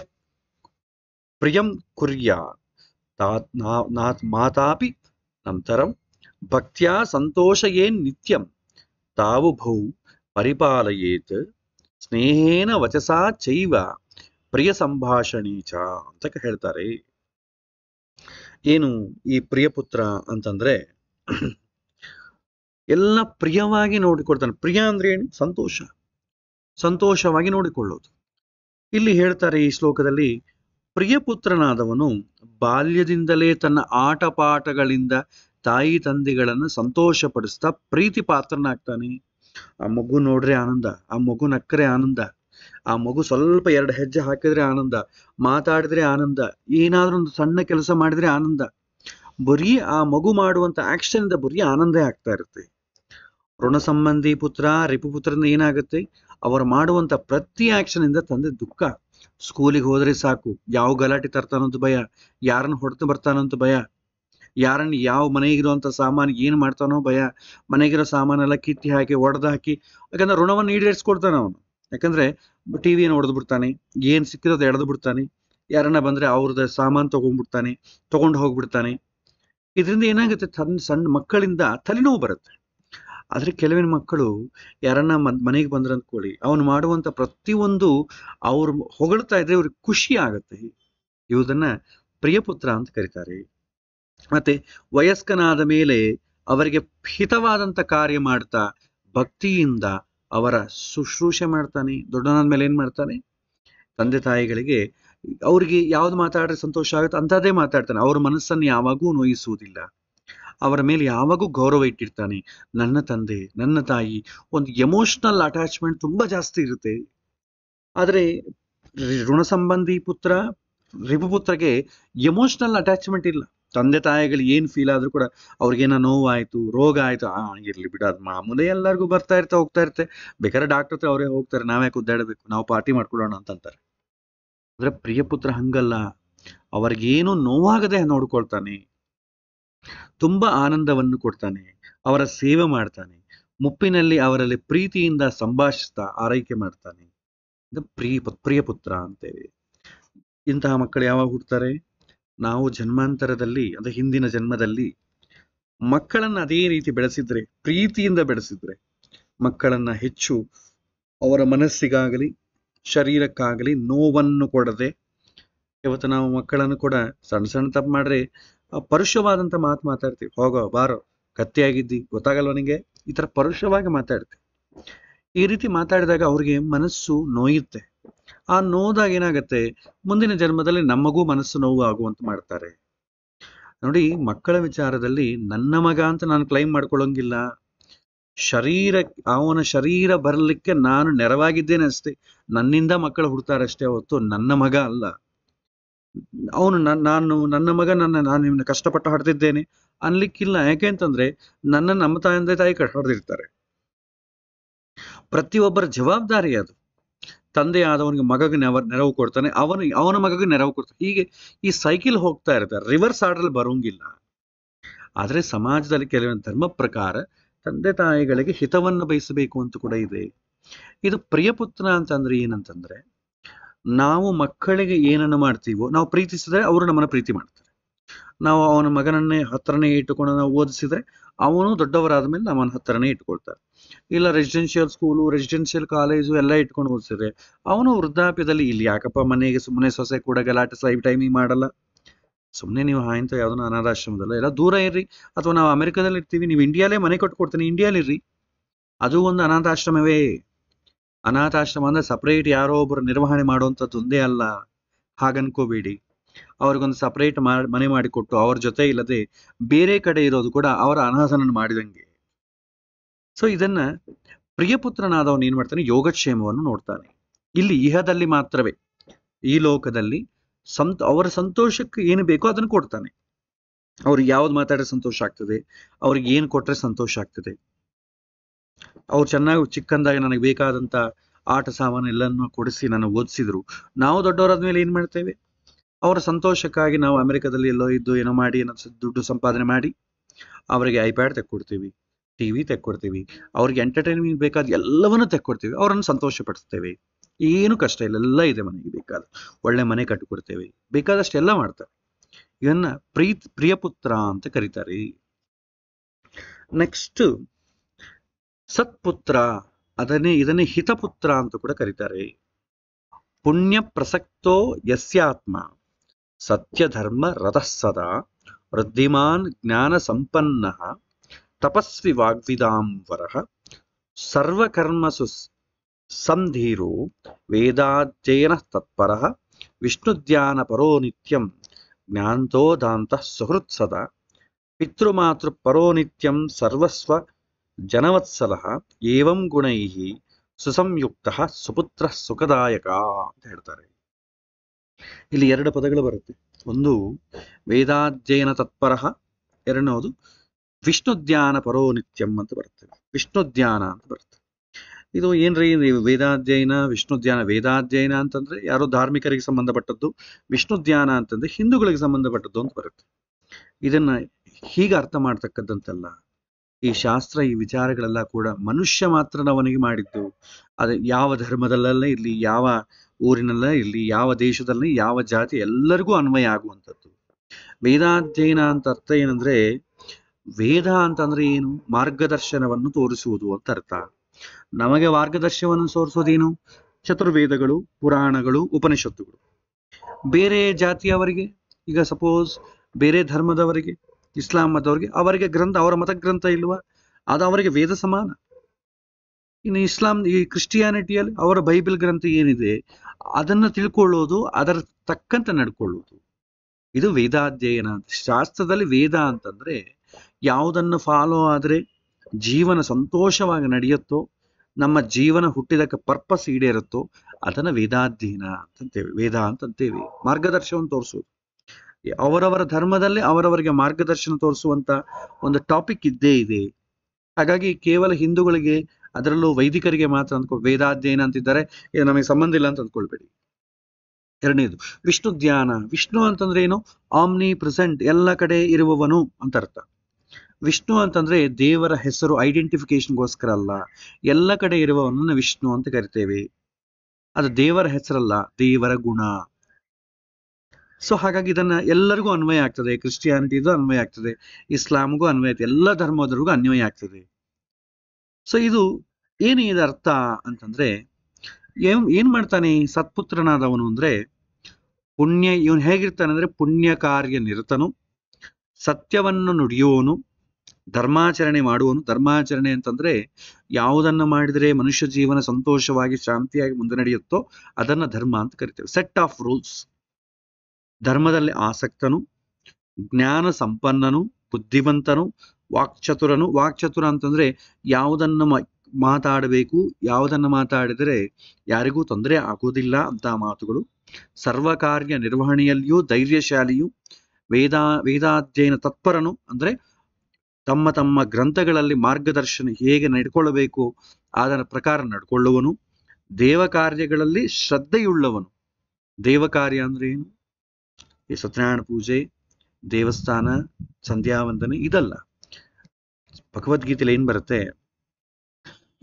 ಪ್ರಿಯಂ ಕುರ್ಯಾ ಮಾತಾಪಿ ನಂತರ ಭಕ್ತ್ಯಾ ಏನ್ ನಿತ್ಯಂ ತಾವು ಭೌ ಪರಿಪಾಲಯೇತ್ ಸ್ನೇಹೇನ ವಚಸಾ ಚೈವ ಪ್ರಿಯ ಸಂಭಾಷಣೀಚ ಅಂತ ಹೇಳ್ತಾರೆ ಏನು ಈ ಪ್ರಿಯಪುತ್ರ ಅಂತಂದ್ರೆ ಎಲ್ಲ ಪ್ರಿಯವಾಗಿ ನೋಡಿಕೊಳ್ತಾನೆ ಪ್ರಿಯ ಅಂದ್ರೆ ಏನು ಸಂತೋಷ ಸಂತೋಷವಾಗಿ ನೋಡಿಕೊಳ್ಳೋದು ಇಲ್ಲಿ ಹೇಳ್ತಾರೆ ಈ ಶ್ಲೋಕದಲ್ಲಿ ಪ್ರಿಯಪುತ್ರನಾದವನು ಬಾಲ್ಯದಿಂದಲೇ ತನ್ನ ಆಟಪಾಠಗಳಿಂದ ತಾಯಿ ಸಂತೋಷ ಪಡಿಸ್ತಾ ಪ್ರೀತಿ ಪಾತ್ರನಾಗ್ತಾನೆ ಆ ಮಗು ನೋಡ್ರೆ ಆನಂದ ಆ ಮಗು ನಕ್ಕರೆ ಆನಂದ ಆ ಮಗು ಸ್ವಲ್ಪ ಎರಡು ಹೆಜ್ಜೆ ಹಾಕಿದ್ರೆ ಆನಂದ ಮಾತಾಡಿದ್ರೆ ಆನಂದ ಏನಾದ್ರೂ ಒಂದು ಸಣ್ಣ ಕೆಲಸ ಮಾಡಿದ್ರೆ ಆನಂದ ಬರೀ ಆ ಮಗು ಮಾಡುವಂತ ಆಕ್ಷನ್ ಇಂದ ಬರೀ ಆನಂದ ಆಗ್ತಾ ಇರುತ್ತೆ ಋಣ ಸಂಬಂಧಿ ಪುತ್ರ ಪುತ್ರದಿಂದ ಏನಾಗುತ್ತೆ ಅವರು ಮಾಡುವಂತ ಪ್ರತಿ ಆಕ್ಷನ್ ಇಂದ ತಂದೆ ದುಃಖ ಸ್ಕೂಲಿಗೆ ಹೋದ್ರೆ ಸಾಕು ಯಾವ ಗಲಾಟೆ ತರ್ತಾನಂತ ಭಯ ಯಾರನ್ನ ಹೊಡೆದು ಬರ್ತಾನಂತ ಭಯ ಯಾರನ್ನ ಯಾವ ಮನೆಗಿರುವಂಥ ಸಾಮಾನು ಏನು ಮಾಡ್ತಾನೋ ಭಯ ಮನೆಗಿರೋ ಸಾಮಾನೆಲ್ಲ ಕಿತ್ತಿ ಹಾಕಿ ಒಡೆದು ಹಾಕಿ ಯಾಕಂದ್ರೆ ಋಣವನ್ನು ಈಡೇರಿಸ್ಕೊಡ್ತಾನೆ ಅವನು ಯಾಕಂದ್ರೆ ಟಿ ವಿಯನ್ನು ಹೊಡೆದು ಬಿಡ್ತಾನೆ ಏನು ಸಿಕ್ಕಿರೋದು ಎಡೆದು ಬಿಡ್ತಾನೆ ಯಾರನ್ನ ಬಂದ್ರೆ ಅವ್ರದ್ದು ಸಾಮಾನು ತಗೊಂಡ್ಬಿಡ್ತಾನೆ ತಗೊಂಡು ಹೋಗ್ಬಿಡ್ತಾನೆ ಇದರಿಂದ ಏನಾಗುತ್ತೆ ತನ್ನ ಸಣ್ಣ ಮಕ್ಕಳಿಂದ ತಲೆನೋವು ಬರುತ್ತೆ ಆದರೆ ಕೆಲವಿನ ಮಕ್ಕಳು ಯಾರನ್ನ ಮನೆಗೆ ಬಂದ್ರೆ ಅಂದ್ಕೊಳ್ಳಿ ಅವನು ಮಾಡುವಂಥ ಪ್ರತಿಯೊಂದು ಅವ್ರು ಹೊಗಳ್ತಾ ಇದ್ರೆ ಅವ್ರಿಗೆ ಖುಷಿ ಆಗುತ್ತೆ ಇವುದನ್ನ ಪ್ರಿಯಪುತ್ರ ಅಂತ ಕರೀತಾರೆ ಮತ್ತೆ ವಯಸ್ಕನಾದ ಮೇಲೆ ಅವರಿಗೆ ಹಿತವಾದಂಥ ಕಾರ್ಯ ಮಾಡ್ತಾ ಭಕ್ತಿಯಿಂದ ಅವರ ಶುಶ್ರೂಷೆ ಮಾಡ್ತಾನೆ ದೊಡ್ಡನಾದ ಮೇಲೆ ಏನು ಮಾಡ್ತಾನೆ ತಂದೆ ತಾಯಿಗಳಿಗೆ ಅವ್ರಿಗೆ ಯಾವ್ದು ಮಾತಾಡ್ರೆ ಸಂತೋಷ ಆಗುತ್ತೆ ಅಂಥದ್ದೇ ಮಾತಾಡ್ತಾನೆ ಅವ್ರ ಮನಸ್ಸನ್ನು ಯಾವಾಗೂ ನೋಯಿಸುವುದಿಲ್ಲ ಅವರ ಮೇಲೆ ಯಾವಾಗೂ ಗೌರವ ಇಟ್ಟಿರ್ತಾನೆ ನನ್ನ ತಂದೆ ನನ್ನ ತಾಯಿ ಒಂದು ಎಮೋಷ್ನಲ್ ಅಟ್ಯಾಚ್ಮೆಂಟ್ ತುಂಬಾ ಜಾಸ್ತಿ ಇರುತ್ತೆ ಆದರೆ ಋಣ ಸಂಬಂಧಿ ಪುತ್ರ ರಿಪುಪುತ್ರಗೆ ಎಮೋಷ್ನಲ್ ಅಟ್ಯಾಚ್ಮೆಂಟ್ ಇಲ್ಲ ತಂದೆ ತಾಯಿಗಳು ಏನು ಫೀಲ್ ಆದ್ರೂ ಕೂಡ ಅವ್ರಿಗೇನೋ ನೋವಾಯಿತು ರೋಗ ಆಯಿತು ಇರ್ಲಿ ಬಿಡು ಅದು ಮಾಮೂಲಿ ಎಲ್ಲರಿಗೂ ಬರ್ತಾ ಇರ್ತಾ ಹೋಗ್ತಾ ಇರ್ತೆ ಬೇಕಾದ್ರೆ ಡಾಕ್ಟರ್ ಹತ್ರ ಅವರೇ ಹೋಗ್ತಾರೆ ನಾವೇ ಒದ್ದಾಡಬೇಕು ನಾವು ಪಾರ್ಟಿ ಮಾಡ್ಕೊಳ್ಳೋಣ ಅಂತಂತಾರೆ ಪ್ರಿಯ ಪ್ರಿಯಪುತ್ರ ಹಂಗಲ್ಲ ಅವರಿಗೇನು ನೋವಾಗದೆ ನೋಡ್ಕೊಳ್ತಾನೆ ತುಂಬಾ ಆನಂದವನ್ನು ಕೊಡ್ತಾನೆ ಅವರ ಸೇವೆ ಮಾಡ್ತಾನೆ ಮುಪ್ಪಿನಲ್ಲಿ ಅವರಲ್ಲಿ ಪ್ರೀತಿಯಿಂದ ಸಂಭಾಷಿಸ್ತಾ ಆರೈಕೆ ಮಾಡ್ತಾನೆ ಪ್ರಿಯ ಪ್ರಿಯಪುತ್ರ ಅಂತೇವೆ ಇಂತಹ ಮಕ್ಕಳು ಯಾವಾಗ ಹುಡ್ತಾರೆ ನಾವು ಜನ್ಮಾಂತರದಲ್ಲಿ ಅಂದ್ರೆ ಹಿಂದಿನ ಜನ್ಮದಲ್ಲಿ ಮಕ್ಕಳನ್ನ ಅದೇ ರೀತಿ ಬೆಳೆಸಿದ್ರೆ ಪ್ರೀತಿಯಿಂದ ಬೆಳೆಸಿದ್ರೆ ಮಕ್ಕಳನ್ನ ಹೆಚ್ಚು ಅವರ ಮನಸ್ಸಿಗಾಗಲಿ ಶರೀರಕ್ಕಾಗಲಿ ನೋವನ್ನು ಕೊಡದೆ ಇವತ್ತು ನಾವು ಮಕ್ಕಳನ್ನು ಕೂಡ ಸಣ್ಣ ಸಣ್ಣ ತಪ್ಪು ಮಾಡ್ರೆ ಪರುಷವಾದಂತ ಮಾತು ಮಾತಾಡ್ತೀವಿ ಹೋಗೋ ಬಾರೋ ಕತ್ತೆಯಾಗಿದ್ದಿ ಗೊತ್ತಾಗಲ್ವ ನಿಂಗೆ ಈ ತರ ಪರುಷವಾಗಿ ಮಾತಾಡ್ತೀವಿ ಈ ರೀತಿ ಮಾತಾಡಿದಾಗ ಅವ್ರಿಗೆ ಮನಸ್ಸು ನೋಯುತ್ತೆ ಆ ನೋದಾಗ ಏನಾಗುತ್ತೆ ಮುಂದಿನ ಜನ್ಮದಲ್ಲಿ ನಮಗೂ ಮನಸ್ಸು ನೋವು ಆಗುವಂತ ಮಾಡ್ತಾರೆ ನೋಡಿ ಮಕ್ಕಳ ವಿಚಾರದಲ್ಲಿ ನನ್ನ ಮಗ ಅಂತ ನಾನು ಕ್ಲೈಮ್ ಮಾಡ್ಕೊಳ್ಳೋಂಗಿಲ್ಲ ಶರೀರ ಅವನ ಶರೀರ ಬರಲಿಕ್ಕೆ ನಾನು ನೆರವಾಗಿದ್ದೇನೆ ಅಷ್ಟೇ ನನ್ನಿಂದ ಮಕ್ಕಳು ಹುಡ್ತಾರಷ್ಟೇ ಹೊತ್ತು ನನ್ನ ಮಗ ಅಲ್ಲ ಅವನು ನಾನು ನನ್ನ ಮಗ ನನ್ನ ನಾನು ನಿಮ್ಮನ್ನ ಕಷ್ಟಪಟ್ಟು ಹಾಡ್ತಿದ್ದೇನೆ ಅನ್ಲಿಕ್ಕಿಲ್ಲ ಯಾಕೆ ಅಂತಂದ್ರೆ ನನ್ನ ನಮ್ಮ ತಂದೆ ತಾಯಿ ಕಷ್ಟ ಹೊಡೆದಿರ್ತಾರೆ ಪ್ರತಿಯೊಬ್ಬರ ಜವಾಬ್ದಾರಿ ಅದು ತಂದೆಯಾದವನಿಗೆ ಮಗಗೆ ನೆವ ನೆರವು ಕೊಡ್ತಾನೆ ಅವನು ಅವನ ಮಗಗೆ ನೆರವು ಕೊಡ್ತಾನೆ ಹೀಗೆ ಈ ಸೈಕಲ್ ಹೋಗ್ತಾ ಇರ್ತಾರೆ ರಿವರ್ಸ್ ಆರ್ಡ್ರಲ್ಲಿ ಬರೋಂಗಿಲ್ಲ ಆದರೆ ಸಮಾಜದಲ್ಲಿ ಕೆಲವೊಂದು ಧರ್ಮ ಪ್ರಕಾರ ತಂದೆ ತಾಯಿಗಳಿಗೆ ಹಿತವನ್ನು ಬಯಸಬೇಕು ಅಂತ ಕೂಡ ಇದೆ ಇದು ಪ್ರಿಯಪುತ್ರ ಅಂತಂದ್ರೆ ಏನಂತಂದ್ರೆ ನಾವು ಮಕ್ಕಳಿಗೆ ಏನನ್ನು ಮಾಡ್ತೀವೋ ನಾವು ಪ್ರೀತಿಸಿದ್ರೆ ಅವರು ನಮ್ಮನ್ನು ಪ್ರೀತಿ ಮಾಡ್ತಾರೆ ನಾವು ಅವನ ಮಗನನ್ನೇ ಹತ್ರನೇ ಇಟ್ಟುಕೊಂಡು ನಾವು ಓದಿಸಿದ್ರೆ ಅವನು ದೊಡ್ಡವರಾದ ಮೇಲೆ ನಮ್ಮನ್ನು ಹತ್ತಿರನೇ ಇಟ್ಕೊಳ್ತಾರೆ ಇಲ್ಲ ರೆಸಿಡೆನ್ಷಿಯಲ್ ಸ್ಕೂಲು ರೆಸಿಡೆನ್ಷಿಯಲ್ ಕಾಲೇಜು ಎಲ್ಲ ಇಟ್ಕೊಂಡು ಓದಿಸಿದ್ರೆ ಅವನು ವೃದ್ಧಾಪ್ಯದಲ್ಲಿ ಇಲ್ಲಿ ಯಾಕಪ್ಪ ಮನೆಗೆ ಸುಮ್ಮನೆ ಸೊಸೆ ಕೂಡ ಗಲಾಟೆ ಸೈವ್ ಟೈಮಿಂಗ್ ಮಾಡಲ್ಲ ಸುಮ್ಮನೆ ನೀವು ಆಯ್ತು ಯಾವುದೋ ಅನಾಥಾಶ್ರಮದಲ್ಲ ಎಲ್ಲ ದೂರ ಇರ್ರಿ ಅಥವಾ ನಾವು ಅಮೆರಿಕದಲ್ಲಿ ಇರ್ತೀವಿ ನೀವು ಇಂಡಿಯಾಲೇ ಮನೆ ಕೊಡ್ತೀನಿ ಇಂಡಿಯಾಲಿ ಇರ್ರಿ ಅದು ಒಂದು ಅನಾಥಾಶ್ರಮವೇ ಅನಾಥಾಶ್ರಮ ಅಂದ್ರೆ ಸಪ್ರೇಟ್ ಯಾರೋ ಒಬ್ಬರು ನಿರ್ವಹಣೆ ಮಾಡುವಂಥದ್ದು ಒಂದೇ ಅಲ್ಲ ಹಾಗನ್ಕೋಬೇಡಿ ಅವ್ರಿಗೊಂದು ಸಪ್ರೇಟ್ ಮನೆ ಮಾಡಿಕೊಟ್ಟು ಅವ್ರ ಜೊತೆ ಇಲ್ಲದೆ ಬೇರೆ ಕಡೆ ಇರೋದು ಕೂಡ ಅವರ ಅನಾಥನನ್ನು ಮಾಡಿದಂಗೆ ಸೊ ಇದನ್ನ ಪ್ರಿಯಪುತ್ರನಾದವನು ಏನ್ ಮಾಡ್ತಾನೆ ಯೋಗಕ್ಷೇಮವನ್ನು ನೋಡ್ತಾನೆ ಇಲ್ಲಿ ಇಹದಲ್ಲಿ ಮಾತ್ರವೇ ಈ ಲೋಕದಲ್ಲಿ ಸಂತ ಅವರ ಸಂತೋಷಕ್ಕೆ ಏನು ಬೇಕೋ ಅದನ್ನು ಕೊಡ್ತಾನೆ ಅವ್ರಿಗೆ ಯಾವ್ದು ಮಾತಾಡಿದ್ರೆ ಸಂತೋಷ ಆಗ್ತದೆ ಅವ್ರಿಗೆ ಏನು ಕೊಟ್ರೆ ಸಂತೋಷ ಆಗ್ತದೆ ಅವ್ರು ಚೆನ್ನಾಗಿ ಚಿಕ್ಕಂದಾಗ ನನಗೆ ಬೇಕಾದಂತ ಆಟ ಸಾಮಾನು ಎಲ್ಲನ್ನು ಕೊಡಿಸಿ ನಾನು ಓದಿಸಿದ್ರು ನಾವು ಮೇಲೆ ಏನ್ ಮಾಡ್ತೇವೆ ಅವರ ಸಂತೋಷಕ್ಕಾಗಿ ನಾವು ಅಮೆರಿಕದಲ್ಲಿ ಎಲ್ಲೋ ಇದ್ದು ಏನೋ ಮಾಡಿ ಏನೋ ದುಡ್ಡು ಸಂಪಾದನೆ ಮಾಡಿ ಅವರಿಗೆ ಐಪ್ಯಾಡ್ ತೆಕ್ಕೊಡ್ತೀವಿ ಟಿ ವಿ ತೆಕ್ಕೊಡ್ತೀವಿ ಅವ್ರಿಗೆ ಎಂಟರ್ಟೈನ್ಮೆಂಟ್ ಬೇಕಾದ ಎಲ್ಲವನ್ನೂ ತೆಕ್ಕೊಡ್ತೀವಿ ಅವ್ರನ್ನ ಸಂತೋಷ ಪಡಿಸ್ತೇವೆ ಏನು ಕಷ್ಟ ಇಲ್ಲ ಎಲ್ಲ ಇದೆ ಮನೆಗೆ ಬೇಕಾದ ಒಳ್ಳೆ ಮನೆ ಕಟ್ಟಿಕೊಡ್ತೇವೆ ಬೇಕಾದಷ್ಟೆಲ್ಲ ಮಾಡ್ತಾರೆ ಇದನ್ನ ಪ್ರೀತ್ ಪ್ರಿಯಪುತ್ರ ಅಂತ ಕರೀತಾರೆ ನೆಕ್ಸ್ಟ್ ಸತ್ಪುತ್ರ ಅದನ್ನೇ ಇದನ್ನೇ ಹಿತಪುತ್ರ ಅಂತ ಕೂಡ ಕರೀತಾರೆ ಪುಣ್ಯ ಪ್ರಸಕ್ತೋ ಯಸ್ಯಾತ್ಮ ಸತ್ಯಧರ್ಮ ರಥಸದ ವೃದ್ಧಿಮಾನ್ ಜ್ಞಾನ ಸಂಪನ್ನ ತಪಸ್ವಿ ವಾಗ್ವಿದಾಂ ವರಃ ಸರ್ವಕರ್ಮಸು ವೇದಾಧ್ಯಯನ ತತ್ಪರಃ ವಿಷ್ಣುಧ್ಯಾನ ಪರೋ ನಿತ್ಯಂ ಸುಹೃತ್ಸದ ಪರೋ ನಿತ್ಯಂ ಸರ್ವಸ್ವ ಜನವತ್ಸಲಃ ಏವಂ ಗುಣೈಹಿ ಸುಸಂಯುಕ್ತ ಸುಪುತ್ರ ಸುಖದಾಯಕ ಅಂತ ಹೇಳ್ತಾರೆ ಇಲ್ಲಿ ಎರಡು ಪದಗಳು ಬರುತ್ತೆ ಒಂದು ವೇದಾಧ್ಯಯನ ತತ್ಪರ ಎರಡನೇದು ವಿಷ್ಣುಧ್ಯಾನ ಪರೋ ನಿತ್ಯಂ ಅಂತ ಬರ್ತದೆ ವಿಷ್ಣುಧ್ಯಾನ ಅಂತ ಬರ್ತದೆ ಇದು ಏನ್ರಿ ವೇದಾಧ್ಯಯನ ಧ್ಯಾನ ವೇದಾಧ್ಯಯನ ಅಂತಂದ್ರೆ ಯಾರೋ ಧಾರ್ಮಿಕರಿಗೆ ಸಂಬಂಧಪಟ್ಟದ್ದು ಧ್ಯಾನ ಅಂತಂದ್ರೆ ಹಿಂದೂಗಳಿಗೆ ಸಂಬಂಧಪಟ್ಟದ್ದು ಅಂತ ಬರುತ್ತೆ ಇದನ್ನ ಹೀಗೆ ಅರ್ಥ ಮಾಡ್ತಕ್ಕದ್ದಂತಲ್ಲ ಈ ಶಾಸ್ತ್ರ ಈ ವಿಚಾರಗಳೆಲ್ಲ ಕೂಡ ಮನುಷ್ಯ ಮಾತ್ರ ನವನಿಗೆ ಮಾಡಿದ್ದು ಅದು ಯಾವ ಧರ್ಮದಲ್ಲಲ್ಲ ಇರ್ಲಿ ಯಾವ ಊರಿನಲ್ಲ ಇರ್ಲಿ ಯಾವ ದೇಶದಲ್ಲಿ ಯಾವ ಜಾತಿ ಎಲ್ಲರಿಗೂ ಅನ್ವಯ ಆಗುವಂಥದ್ದು ವೇದಾಧ್ಯಯನ ಅಂತ ಅರ್ಥ ಏನಂದ್ರೆ ವೇದ ಅಂತಂದ್ರೆ ಏನು ಮಾರ್ಗದರ್ಶನವನ್ನು ತೋರಿಸುವುದು ಅಂತ ಅರ್ಥ ನಮಗೆ ಮಾರ್ಗದರ್ಶನವನ್ನು ತೋರಿಸೋದೇನು ಚತುರ್ವೇದಗಳು ಪುರಾಣಗಳು ಉಪನಿಷತ್ತುಗಳು ಬೇರೆ ಜಾತಿಯವರಿಗೆ ಈಗ ಸಪೋಸ್ ಬೇರೆ ಧರ್ಮದವರಿಗೆ ಇಸ್ಲಾಂ ಮತದವರಿಗೆ ಅವರಿಗೆ ಗ್ರಂಥ ಅವರ ಮತ ಗ್ರಂಥ ಇಲ್ವಾ ಅದು ಅವರಿಗೆ ವೇದ ಸಮಾನ ಇನ್ನು ಇಸ್ಲಾಂ ಈ ಕ್ರಿಶ್ಚಿಯಾನಿಟಿಯಲ್ಲಿ ಅವರ ಬೈಬಲ್ ಗ್ರಂಥ ಏನಿದೆ ಅದನ್ನ ತಿಳ್ಕೊಳ್ಳೋದು ಅದರ ತಕ್ಕಂತೆ ನಡ್ಕೊಳ್ಳೋದು ಇದು ವೇದಾಧ್ಯಯನ ಶಾಸ್ತ್ರದಲ್ಲಿ ವೇದ ಅಂತಂದ್ರೆ ಯಾವುದನ್ನು ಫಾಲೋ ಆದರೆ ಜೀವನ ಸಂತೋಷವಾಗಿ ನಡೆಯುತ್ತೋ ನಮ್ಮ ಜೀವನ ಹುಟ್ಟಿದಕ್ಕೆ ಪರ್ಪಸ್ ಈಡೇರುತ್ತೋ ಅದನ್ನು ವೇದಾಧ್ಯಯನ ಅಂತಂತೇವೆ ವೇದ ಅಂತಂತೇವೆ ಮಾರ್ಗದರ್ಶನ ತೋರಿಸೋದು ಅವರವರ ಧರ್ಮದಲ್ಲಿ ಅವರವರಿಗೆ ಮಾರ್ಗದರ್ಶನ ತೋರಿಸುವಂತ ಒಂದು ಟಾಪಿಕ್ ಇದ್ದೇ ಇದೆ ಹಾಗಾಗಿ ಕೇವಲ ಹಿಂದೂಗಳಿಗೆ ಅದರಲ್ಲೂ ವೈದಿಕರಿಗೆ ಮಾತ್ರ ಅಂದ್ಕೊಳ್ ವೇದಾಧ್ಯಯನ ಅಂತಿದ್ದಾರೆ ಇದು ನಮಗೆ ಸಂಬಂಧ ಇಲ್ಲ ಅಂತ ಅಂದ್ಕೊಳ್ಬೇಡಿ ಎರಡನೇದು ವಿಷ್ಣು ಧ್ಯಾನ ವಿಷ್ಣು ಅಂತಂದ್ರೆ ಏನು ಆಮ್ನಿ ಪ್ರೆಸೆಂಟ್ ಎಲ್ಲ ಕಡೆ ಇರುವವನು ಅಂತ ಅರ್ಥ ವಿಷ್ಣು ಅಂತಂದ್ರೆ ದೇವರ ಹೆಸರು ಐಡೆಂಟಿಫಿಕೇಶನ್ಗೋಸ್ಕರ ಅಲ್ಲ ಎಲ್ಲ ಕಡೆ ಇರುವವನನ್ನು ವಿಷ್ಣು ಅಂತ ಕರಿತೇವೆ ಅದು ದೇವರ ಹೆಸರಲ್ಲ ದೇವರ ಗುಣ ಸೊ ಹಾಗಾಗಿ ಇದನ್ನ ಎಲ್ಲರಿಗೂ ಅನ್ವಯ ಆಗ್ತದೆ ಕ್ರಿಶ್ಚಿಯಾನಿಟಿದು ಅನ್ವಯ ಆಗ್ತದೆ ಇಸ್ಲಾಮ್ಗೂ ಅನ್ವಯ ಆಗ್ತದೆ ಎಲ್ಲ ಧರ್ಮದವ್ರಿಗೂ ಅನ್ವಯ ಆಗ್ತದೆ ಸೊ ಇದು ಏನು ಇದು ಅರ್ಥ ಅಂತಂದ್ರೆ ಏನ್ ಏನ್ ಮಾಡ್ತಾನೆ ಸತ್ಪುತ್ರನಾದವನು ಅಂದ್ರೆ ಪುಣ್ಯ ಇವನು ಹೇಗಿರ್ತಾನೆ ಅಂದ್ರೆ ಪುಣ್ಯ ಕಾರ್ಯ ನಿರತನು ಸತ್ಯವನ್ನು ನುಡಿಯೋನು ಧರ್ಮಾಚರಣೆ ಮಾಡುವನು ಧರ್ಮಾಚರಣೆ ಅಂತಂದ್ರೆ ಯಾವುದನ್ನು ಮಾಡಿದರೆ ಮನುಷ್ಯ ಜೀವನ ಸಂತೋಷವಾಗಿ ಶಾಂತಿಯಾಗಿ ಮುಂದೆ ನಡೆಯುತ್ತೋ ಅದನ್ನ ಧರ್ಮ ಅಂತ ಕರಿತೇವೆ ಸೆಟ್ ಆಫ್ ರೂಲ್ಸ್ ಧರ್ಮದಲ್ಲಿ ಆಸಕ್ತನು ಜ್ಞಾನ ಸಂಪನ್ನನು ಬುದ್ಧಿವಂತನು ವಾಕ್ಚತುರನು ವಾಕ್ಚತುರ ಅಂತಂದ್ರೆ ಯಾವುದನ್ನು ಮಾತಾಡಬೇಕು ಯಾವುದನ್ನು ಮಾತಾಡಿದರೆ ಯಾರಿಗೂ ತೊಂದರೆ ಆಗೋದಿಲ್ಲ ಅಂತ ಮಾತುಗಳು ಸರ್ವ ಕಾರ್ಯ ನಿರ್ವಹಣೆಯಲ್ಲಿಯೂ ಧೈರ್ಯಶಾಲಿಯು ವೇದಾ ವೇದಾಧ್ಯಯನ ತತ್ಪರನು ಅಂದ್ರೆ ತಮ್ಮ ತಮ್ಮ ಗ್ರಂಥಗಳಲ್ಲಿ ಮಾರ್ಗದರ್ಶನ ಹೇಗೆ ನಡ್ಕೊಳ್ಳಬೇಕು ಅದರ ಪ್ರಕಾರ ನಡ್ಕೊಳ್ಳುವನು ದೇವ ಕಾರ್ಯಗಳಲ್ಲಿ ಶ್ರದ್ಧೆಯುಳ್ಳವನು ದೇವ ಕಾರ್ಯ ಅಂದ್ರೆ ಏನು ಈ ಸತ್ಯನಾರಾಯಣ ಪೂಜೆ ದೇವಸ್ಥಾನ ಸಂಧ್ಯಾವಂದನೆ ಇದಲ್ಲ ಭಗವದ್ಗೀತೆಯಲ್ಲಿ ಏನ್ ಬರುತ್ತೆ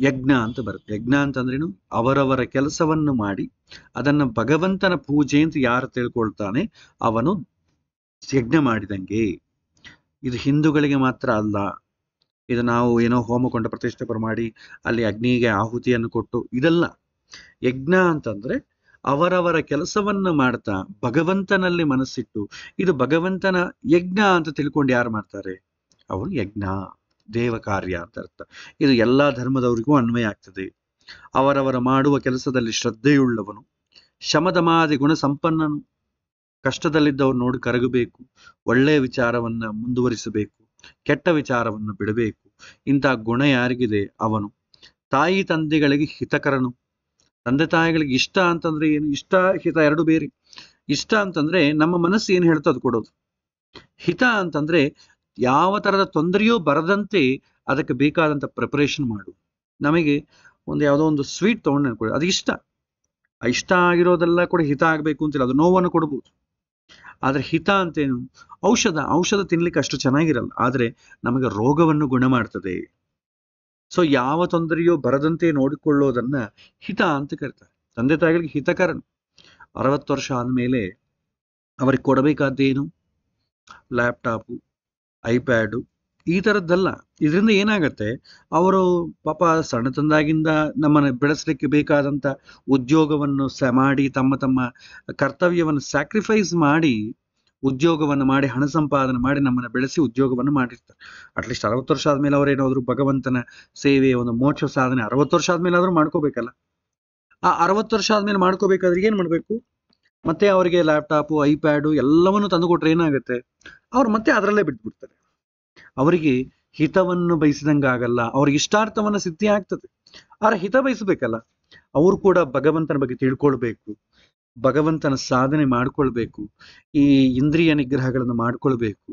ಯಜ್ಞ ಅಂತ ಬರುತ್ತೆ ಯಜ್ಞ ಅಂತಂದ್ರೇನು ಅವರವರ ಕೆಲಸವನ್ನು ಮಾಡಿ ಅದನ್ನ ಭಗವಂತನ ಪೂಜೆ ಅಂತ ಯಾರು ತಿಳ್ಕೊಳ್ತಾನೆ ಅವನು ಯಜ್ಞ ಮಾಡಿದಂಗೆ ಇದು ಹಿಂದೂಗಳಿಗೆ ಮಾತ್ರ ಅಲ್ಲ ಇದು ನಾವು ಏನೋ ಹೋಮಕೊಂಡ ಕೊಂಡ ಮಾಡಿ ಅಲ್ಲಿ ಅಗ್ನಿಗೆ ಆಹುತಿಯನ್ನು ಕೊಟ್ಟು ಇದೆಲ್ಲ ಯಜ್ಞ ಅಂತಂದ್ರೆ ಅವರವರ ಕೆಲಸವನ್ನು ಮಾಡ್ತಾ ಭಗವಂತನಲ್ಲಿ ಮನಸ್ಸಿಟ್ಟು ಇದು ಭಗವಂತನ ಯಜ್ಞ ಅಂತ ತಿಳ್ಕೊಂಡು ಯಾರು ಮಾಡ್ತಾರೆ ಅವನು ಯಜ್ಞ ದೇವ ಕಾರ್ಯ ಅಂತ ಅರ್ಥ ಇದು ಎಲ್ಲಾ ಧರ್ಮದವರಿಗೂ ಅನ್ವಯ ಆಗ್ತದೆ ಅವರವರ ಮಾಡುವ ಕೆಲಸದಲ್ಲಿ ಶ್ರದ್ಧೆಯುಳ್ಳವನು ಶಮದಮಾದಿ ಗುಣ ಸಂಪನ್ನನು ಕಷ್ಟದಲ್ಲಿದ್ದವ್ರು ನೋಡಿ ಕರಗಬೇಕು ಒಳ್ಳೆಯ ವಿಚಾರವನ್ನ ಮುಂದುವರಿಸಬೇಕು ಕೆಟ್ಟ ವಿಚಾರವನ್ನು ಬಿಡಬೇಕು ಇಂಥ ಗುಣ ಯಾರಿಗಿದೆ ಅವನು ತಾಯಿ ತಂದೆಗಳಿಗೆ ಹಿತಕರನು ತಂದೆ ತಾಯಿಗಳಿಗೆ ಇಷ್ಟ ಅಂತಂದ್ರೆ ಏನು ಇಷ್ಟ ಹಿತ ಎರಡು ಬೇರೆ ಇಷ್ಟ ಅಂತಂದ್ರೆ ನಮ್ಮ ಮನಸ್ಸು ಏನು ಹೇಳ್ತೋ ಅದು ಕೊಡೋದು ಹಿತ ಅಂತಂದ್ರೆ ಯಾವ ತರದ ತೊಂದರೆಯೂ ಬರದಂತೆ ಅದಕ್ಕೆ ಬೇಕಾದಂತ ಪ್ರಿಪರೇಷನ್ ಮಾಡು ನಮಗೆ ಒಂದು ಯಾವುದೋ ಒಂದು ಸ್ವೀಟ್ ತೊಗೊಂಡು ಅನ್ಕೊಳ್ಳಿ ಅದು ಇಷ್ಟ ಇಷ್ಟ ಆಗಿರೋದೆಲ್ಲ ಕೂಡ ಹಿತ ಆಗಬೇಕು ಅಂತಿಲ್ಲ ಅದು ನೋವನ್ನು ಕೊಡಬಹುದು ಆದರೆ ಹಿತ ಅಂತೇನು ಔಷಧ ಔಷಧ ತಿನ್ಲಿಕ್ಕೆ ಅಷ್ಟು ಚೆನ್ನಾಗಿರಲ್ಲ ಆದರೆ ನಮಗೆ ರೋಗವನ್ನು ಗುಣ ಮಾಡ್ತದೆ ಸೊ ಯಾವ ತೊಂದರೆಯೋ ಬರದಂತೆ ನೋಡಿಕೊಳ್ಳೋದನ್ನ ಹಿತ ಅಂತ ಕರೀತಾರೆ ತಂದೆ ತಾಯಿಗಳಿಗೆ ಹಿತಕರಣ ಅರವತ್ತು ವರ್ಷ ಆದಮೇಲೆ ಅವರಿಗೆ ಕೊಡಬೇಕಾದ್ದೇನು ಲ್ಯಾಪ್ಟಾಪು ಐಪ್ಯಾಡು ಈ ಥರದ್ದಲ್ಲ ಇದರಿಂದ ಏನಾಗತ್ತೆ ಅವರು ಪಾಪ ಸಣ್ಣ ತಂದಾಗಿಂದ ನಮ್ಮನ್ನ ಬೆಳೆಸಲಿಕ್ಕೆ ಬೇಕಾದಂತ ಉದ್ಯೋಗವನ್ನು ಸ ಮಾಡಿ ತಮ್ಮ ತಮ್ಮ ಕರ್ತವ್ಯವನ್ನು ಸ್ಯಾಕ್ರಿಫೈಸ್ ಮಾಡಿ ಉದ್ಯೋಗವನ್ನು ಮಾಡಿ ಹಣ ಸಂಪಾದನೆ ಮಾಡಿ ನಮ್ಮನ್ನ ಬೆಳೆಸಿ ಉದ್ಯೋಗವನ್ನು ಮಾಡಿರ್ತಾರೆ ಅಟ್ಲೀಸ್ಟ್ ಅರವತ್ತು ವರ್ಷ ಆದಮೇಲೆ ಅವರೇನಾದರೂ ಭಗವಂತನ ಸೇವೆ ಒಂದು ಮೋಕ್ಷ ಸಾಧನೆ ಅರವತ್ತು ವರ್ಷ ಆದಮೇಲೆ ಆದ್ರೂ ಮಾಡ್ಕೋಬೇಕಲ್ಲ ಆ ಅರವತ್ತು ವರ್ಷ ಆದಮೇಲೆ ಮಾಡ್ಕೋಬೇಕಾದ್ರೆ ಏನು ಮಾಡಬೇಕು ಮತ್ತೆ ಅವರಿಗೆ ಲ್ಯಾಪ್ಟಾಪ್ ಐಪ್ಯಾಡು ಎಲ್ಲವನ್ನು ತಂದುಕೊಟ್ರೆ ಏನಾಗುತ್ತೆ ಅವ್ರು ಮತ್ತೆ ಅದರಲ್ಲೇ ಬಿಟ್ಬಿಡ್ತಾರೆ ಅವರಿಗೆ ಹಿತವನ್ನು ಬಯಸಿದಂಗಾಗಲ್ಲ ಅವ್ರಿಗೆ ಇಷ್ಟಾರ್ಥವನ್ನ ಸಿದ್ಧಿ ಆಗ್ತದೆ ಅವರ ಹಿತ ಬಯಸಬೇಕಲ್ಲ ಅವರು ಕೂಡ ಭಗವಂತನ ಬಗ್ಗೆ ತಿಳ್ಕೊಳ್ಬೇಕು ಭಗವಂತನ ಸಾಧನೆ ಮಾಡ್ಕೊಳ್ಬೇಕು ಈ ಇಂದ್ರಿಯ ನಿಗ್ರಹಗಳನ್ನು ಮಾಡ್ಕೊಳ್ಬೇಕು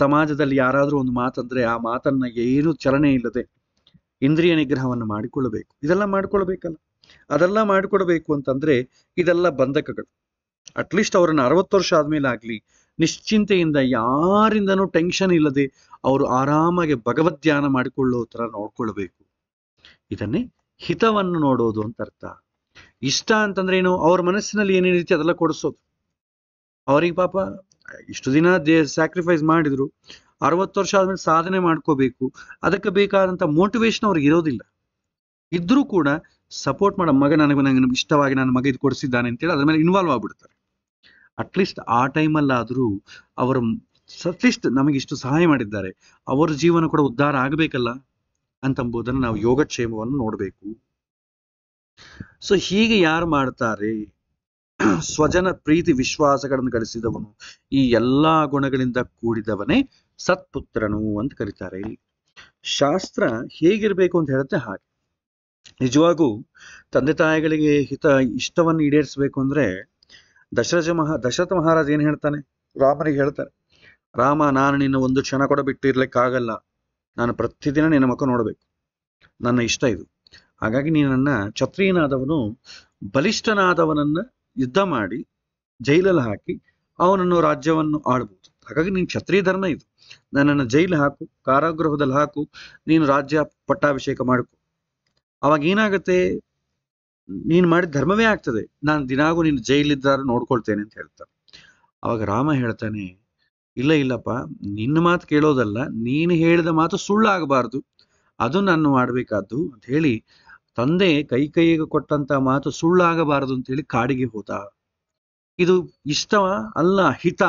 ಸಮಾಜದಲ್ಲಿ ಯಾರಾದ್ರೂ ಒಂದು ಮಾತಂದ್ರೆ ಆ ಮಾತನ್ನ ಏನು ಚಲನೆ ಇಲ್ಲದೆ ಇಂದ್ರಿಯ ನಿಗ್ರಹವನ್ನು ಮಾಡಿಕೊಳ್ಬೇಕು ಇದೆಲ್ಲ ಮಾಡ್ಕೊಳ್ಬೇಕಲ್ಲ ಅದೆಲ್ಲ ಮಾಡ್ಕೊಡ್ಬೇಕು ಅಂತಂದ್ರೆ ಇದೆಲ್ಲ ಬಂಧಕಗಳು ಅಟ್ಲೀಸ್ಟ್ ಅವರನ್ನ ಅರವತ್ತು ವರ್ಷ ಆದ್ಮೇಲೆ ಆಗ್ಲಿ ನಿಶ್ಚಿಂತೆಯಿಂದ ಯಾರಿಂದನೂ ಟೆನ್ಷನ್ ಇಲ್ಲದೆ ಅವರು ಆರಾಮಾಗಿ ಭಗವದ್ ಧ್ಯಾನ ಮಾಡಿಕೊಳ್ಳೋ ಥರ ನೋಡ್ಕೊಳ್ಬೇಕು ಇದನ್ನೇ ಹಿತವನ್ನು ನೋಡೋದು ಅಂತ ಅರ್ಥ ಇಷ್ಟ ಅಂತಂದ್ರೆ ಏನು ಅವ್ರ ಮನಸ್ಸಿನಲ್ಲಿ ಏನೇನು ರೀತಿ ಅದೆಲ್ಲ ಕೊಡಿಸೋದು ಅವರಿಗೆ ಪಾಪ ಇಷ್ಟು ದಿನ ದೇ ಸ್ಯಾಕ್ರಿಫೈಸ್ ಮಾಡಿದ್ರು ಅರವತ್ತು ವರ್ಷ ಆದ್ಮೇಲೆ ಸಾಧನೆ ಮಾಡ್ಕೋಬೇಕು ಅದಕ್ಕೆ ಬೇಕಾದಂತ ಮೋಟಿವೇಶನ್ ಅವ್ರಿಗೆ ಇರೋದಿಲ್ಲ ಇದ್ರೂ ಕೂಡ ಸಪೋರ್ಟ್ ಮಾಡೋ ಮಗ ನನಗೆ ನನಗೆ ಇಷ್ಟವಾಗಿ ನನ್ನ ಮಗ ಇದು ಕೊಡಿಸಿದ್ದಾನೆ ಅಂತೇಳಿ ಅದ್ರ ಮೇಲೆ ಇನ್ವಾಲ್ವ್ ಆಗ್ಬಿಡ್ತಾರೆ ಅಟ್ಲೀಸ್ಟ್ ಆ ಟೈಮಲ್ಲಾದರೂ ಅವರ ಅಟ್ಲೀಸ್ಟ್ ನಮಗಿಷ್ಟು ಸಹಾಯ ಮಾಡಿದ್ದಾರೆ ಅವರ ಜೀವನ ಕೂಡ ಉದ್ಧಾರ ಆಗಬೇಕಲ್ಲ ಅಂತಂಬುದನ್ನು ನಾವು ಯೋಗಕ್ಷೇಮವನ್ನು ನೋಡಬೇಕು ಸೊ ಹೀಗೆ ಯಾರು ಮಾಡ್ತಾರೆ ಸ್ವಜನ ಪ್ರೀತಿ ವಿಶ್ವಾಸಗಳನ್ನು ಗಳಿಸಿದವನು ಈ ಎಲ್ಲಾ ಗುಣಗಳಿಂದ ಕೂಡಿದವನೇ ಸತ್ಪುತ್ರನು ಅಂತ ಕರೀತಾರೆ ಶಾಸ್ತ್ರ ಹೇಗಿರ್ಬೇಕು ಅಂತ ಹೇಳುತ್ತೆ ಹಾಗೆ ನಿಜವಾಗೂ ತಂದೆ ತಾಯಿಗಳಿಗೆ ಹಿತ ಇಷ್ಟವನ್ನು ಈಡೇರಿಸಬೇಕು ಅಂದ್ರೆ ದಶರಥ ಮಹಾ ದಶರಥ ಮಹಾರಾಜ ಏನು ಹೇಳ್ತಾನೆ ರಾಮನಿಗೆ ಹೇಳ್ತಾನೆ ರಾಮ ನಾನು ನಿನ್ನ ಒಂದು ಕ್ಷಣ ಕೂಡ ಬಿಟ್ಟಿರ್ಲಿಕ್ಕಾಗಲ್ಲ ನಾನು ಪ್ರತಿದಿನ ನಿನ್ನ ಮುಖ ನೋಡಬೇಕು ನನ್ನ ಇಷ್ಟ ಇದು ಹಾಗಾಗಿ ನೀನನ್ನ ಛತ್ರಿಯನಾದವನು ಬಲಿಷ್ಠನಾದವನನ್ನ ಯುದ್ಧ ಮಾಡಿ ಜೈಲಲ್ಲಿ ಹಾಕಿ ಅವನನ್ನು ರಾಜ್ಯವನ್ನು ಆಳ್ಬೋದು ಹಾಗಾಗಿ ನೀನು ಕ್ಷತ್ರಿಯ ಧರ್ಮ ಇದು ನನ್ನನ್ನು ಜೈಲು ಹಾಕು ಕಾರಾಗೃಹದಲ್ಲಿ ಹಾಕು ನೀನು ರಾಜ್ಯ ಪಟ್ಟಾಭಿಷೇಕ ಮಾಡಿಕೊ ಅವಾಗ ಏನಾಗುತ್ತೆ ನೀನು ಮಾಡಿದ ಧರ್ಮವೇ ಆಗ್ತದೆ ನಾನು ದಿನಾಗೂ ನೀನು ಜೈಲಿದ್ದಾರ ನೋಡ್ಕೊಳ್ತೇನೆ ಅಂತ ಹೇಳ್ತಾರೆ ಅವಾಗ ರಾಮ ಹೇಳ್ತಾನೆ ಇಲ್ಲ ಇಲ್ಲಪ್ಪ ನಿನ್ನ ಮಾತು ಕೇಳೋದಲ್ಲ ನೀನು ಹೇಳಿದ ಮಾತು ಸುಳ್ಳಾಗಬಾರ್ದು ಅದು ನಾನು ಮಾಡಬೇಕಾದ್ದು ಅಂತ ಹೇಳಿ ತಂದೆ ಕೈ ಕೈಗೆ ಕೊಟ್ಟಂತ ಮಾತು ಸುಳ್ಳಾಗಬಾರದು ಅಂತ ಹೇಳಿ ಕಾಡಿಗೆ ಹೋದ ಇದು ಇಷ್ಟವ ಅಲ್ಲ ಹಿತ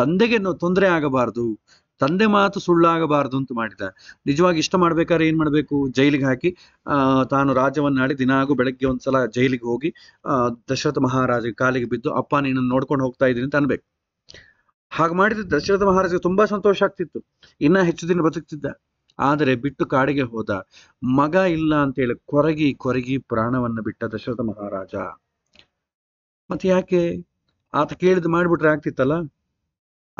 ತಂದೆಗೆ ತೊಂದರೆ ಆಗಬಾರದು ತಂದೆ ಮಾತು ಸುಳ್ಳಾಗಬಾರದು ಅಂತ ಮಾಡಿದ ನಿಜವಾಗಿ ಇಷ್ಟ ಮಾಡ್ಬೇಕಾದ್ರೆ ಏನ್ ಮಾಡಬೇಕು ಜೈಲಿಗೆ ಹಾಕಿ ತಾನು ರಾಜವನ್ನಾಡಿ ದಿನಾಗೂ ಬೆಳಗ್ಗೆ ಒಂದ್ಸಲ ಜೈಲಿಗೆ ಹೋಗಿ ದಶರಥ ಮಹಾರಾಜ ಕಾಲಿಗೆ ಬಿದ್ದು ಅಪ್ಪ ನೀನು ನೋಡ್ಕೊಂಡು ಹೋಗ್ತಾ ಇದ್ದೀನಿ ಅಂತ ಅನ್ಬೇಕು ಹಾಗೆ ಮಾಡಿದ್ರೆ ದಶರಥ ಮಹಾರಾಜ ತುಂಬಾ ಸಂತೋಷ ಆಗ್ತಿತ್ತು ಇನ್ನ ಹೆಚ್ಚು ದಿನ ಬದುಕ್ತಿದ್ದ ಆದರೆ ಬಿಟ್ಟು ಕಾಡಿಗೆ ಹೋದ ಮಗ ಇಲ್ಲ ಅಂತೇಳಿ ಕೊರಗಿ ಕೊರಗಿ ಪ್ರಾಣವನ್ನ ಬಿಟ್ಟ ದಶರಥ ಮಹಾರಾಜ ಮತ್ತೆ ಯಾಕೆ ಆತ ಕೇಳಿದ್ ಮಾಡ್ಬಿಟ್ರೆ ಆಗ್ತಿತ್ತಲ್ಲ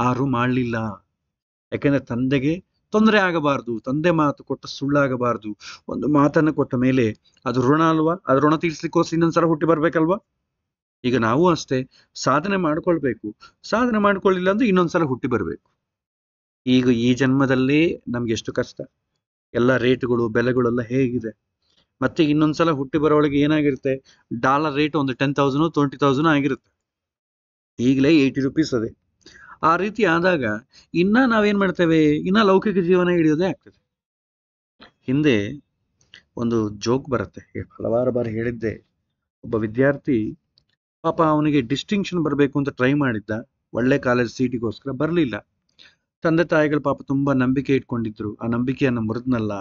ಆರು ಮಾಡ್ಲಿಲ್ಲ ಯಾಕೆಂದರೆ ತಂದೆಗೆ ತೊಂದರೆ ಆಗಬಾರ್ದು ತಂದೆ ಮಾತು ಕೊಟ್ಟ ಸುಳ್ಳಾಗಬಾರ್ದು ಒಂದು ಮಾತನ್ನು ಕೊಟ್ಟ ಮೇಲೆ ಅದು ಋಣ ಅಲ್ವಾ ಅದು ಋಣ ತೀರ್ಸ್ಲಿಕ್ಕೋಸ್ಕರ ಇನ್ನೊಂದ್ಸಲ ಹುಟ್ಟಿ ಬರ್ಬೇಕಲ್ವಾ ಈಗ ನಾವು ಅಷ್ಟೇ ಸಾಧನೆ ಮಾಡ್ಕೊಳ್ಬೇಕು ಸಾಧನೆ ಮಾಡ್ಕೊಳ್ಳಿಲ್ಲ ಅಂದ್ರೆ ಇನ್ನೊಂದ್ಸಲ ಹುಟ್ಟಿ ಬರಬೇಕು ಈಗ ಈ ಜನ್ಮದಲ್ಲೇ ನಮ್ಗೆ ಎಷ್ಟು ಕಷ್ಟ ಎಲ್ಲ ರೇಟ್ಗಳು ಬೆಲೆಗಳೆಲ್ಲ ಹೇಗಿದೆ ಮತ್ತೆ ಇನ್ನೊಂದ್ಸಲ ಹುಟ್ಟಿ ಬರೋಳಿಗೆ ಏನಾಗಿರುತ್ತೆ ಡಾಲರ್ ರೇಟ್ ಒಂದು ಟೆನ್ ತೌಸಂಡ್ ಟ್ವೆಂಟಿ ತೌಸಂಡ್ ಆಗಿರುತ್ತೆ ಈಗಲೇ ಏಯ್ಟಿ ರುಪೀಸ್ ಅದೇ ಆ ರೀತಿ ಆದಾಗ ಇನ್ನ ನಾವೇನ್ ಮಾಡ್ತೇವೆ ಇನ್ನ ಲೌಕಿಕ ಜೀವನ ಹಿಡಿಯೋದೇ ಆಗ್ತದೆ ಹಿಂದೆ ಒಂದು ಜೋಕ್ ಬರುತ್ತೆ ಹಲವಾರು ಬಾರಿ ಹೇಳಿದ್ದೆ ಒಬ್ಬ ವಿದ್ಯಾರ್ಥಿ ಪಾಪ ಅವನಿಗೆ ಡಿಸ್ಟಿಂಕ್ಷನ್ ಬರಬೇಕು ಅಂತ ಟ್ರೈ ಮಾಡಿದ್ದ ಒಳ್ಳೆ ಕಾಲೇಜ್ ಸೀಟಿಗೋಸ್ಕರ ಬರಲಿಲ್ಲ ತಂದೆ ತಾಯಿಗಳು ಪಾಪ ತುಂಬಾ ನಂಬಿಕೆ ಇಟ್ಕೊಂಡಿದ್ರು ಆ ನಂಬಿಕೆಯನ್ನ ಮುರಿದ್ನಲ್ಲ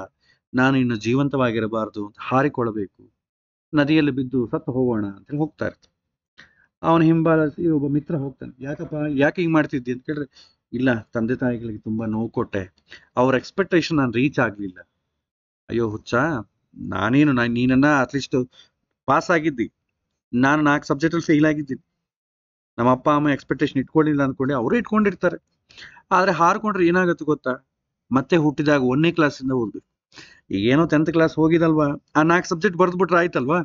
ನಾನು ಇನ್ನು ಜೀವಂತವಾಗಿರಬಾರ್ದು ಅಂತ ಹಾರಿಕೊಳ್ಳಬೇಕು ನದಿಯಲ್ಲಿ ಬಿದ್ದು ಸತ್ತು ಹೋಗೋಣ ಅಂತ ಹೋಗ್ತಾ ಇರ್ತಾರೆ ಅವನ ಹಿಂಬಾಲಿಸಿ ಒಬ್ಬ ಮಿತ್ರ ಹೋಗ್ತಾನೆ ಯಾಕಪ್ಪ ಯಾಕೆ ಹಿಂಗೆ ಮಾಡ್ತಿದ್ದಿ ಅಂತ ಕೇಳಿದ್ರೆ ಇಲ್ಲ ತಂದೆ ತಾಯಿಗಳಿಗೆ ತುಂಬ ನೋವು ಕೊಟ್ಟೆ ಅವ್ರ ಎಕ್ಸ್ಪೆಕ್ಟೇಷನ್ ನಾನು ರೀಚ್ ಆಗಲಿಲ್ಲ ಅಯ್ಯೋ ಹುಚ್ಚ ನಾನೇನು ನಾನು ನೀನನ್ನ ಅಟ್ಲೀಸ್ಟ್ ಪಾಸ್ ಆಗಿದ್ದಿ ನಾನು ನಾಲ್ಕು ಸಬ್ಜೆಕ್ಟಲ್ಲಿ ಫೇಲ್ ಆಗಿದ್ದೀನಿ ನಮ್ಮ ಅಪ್ಪ ಅಮ್ಮ ಎಕ್ಸ್ಪೆಕ್ಟೇಷನ್ ಇಟ್ಕೊಂಡಿಲ್ಲ ಅಂದ್ಕೊಂಡು ಅವರು ಇಟ್ಕೊಂಡಿರ್ತಾರೆ ಆದ್ರೆ ಹಾರ್ಕೊಂಡ್ರೆ ಏನಾಗುತ್ತೆ ಗೊತ್ತಾ ಮತ್ತೆ ಹುಟ್ಟಿದಾಗ ಒಂದನೇ ಕ್ಲಾಸಿಂದ ಓದ್ಬೇಕು ಏನೋ ಟೆಂತ್ ಕ್ಲಾಸ್ ಹೋಗಿದಲ್ವಾ ಆ ನಾಲ್ಕು ಸಬ್ಜೆಕ್ಟ್ ಬರೆದ್ಬಿಟ್ರೆ ಆಯ್ತಲ್ವಾ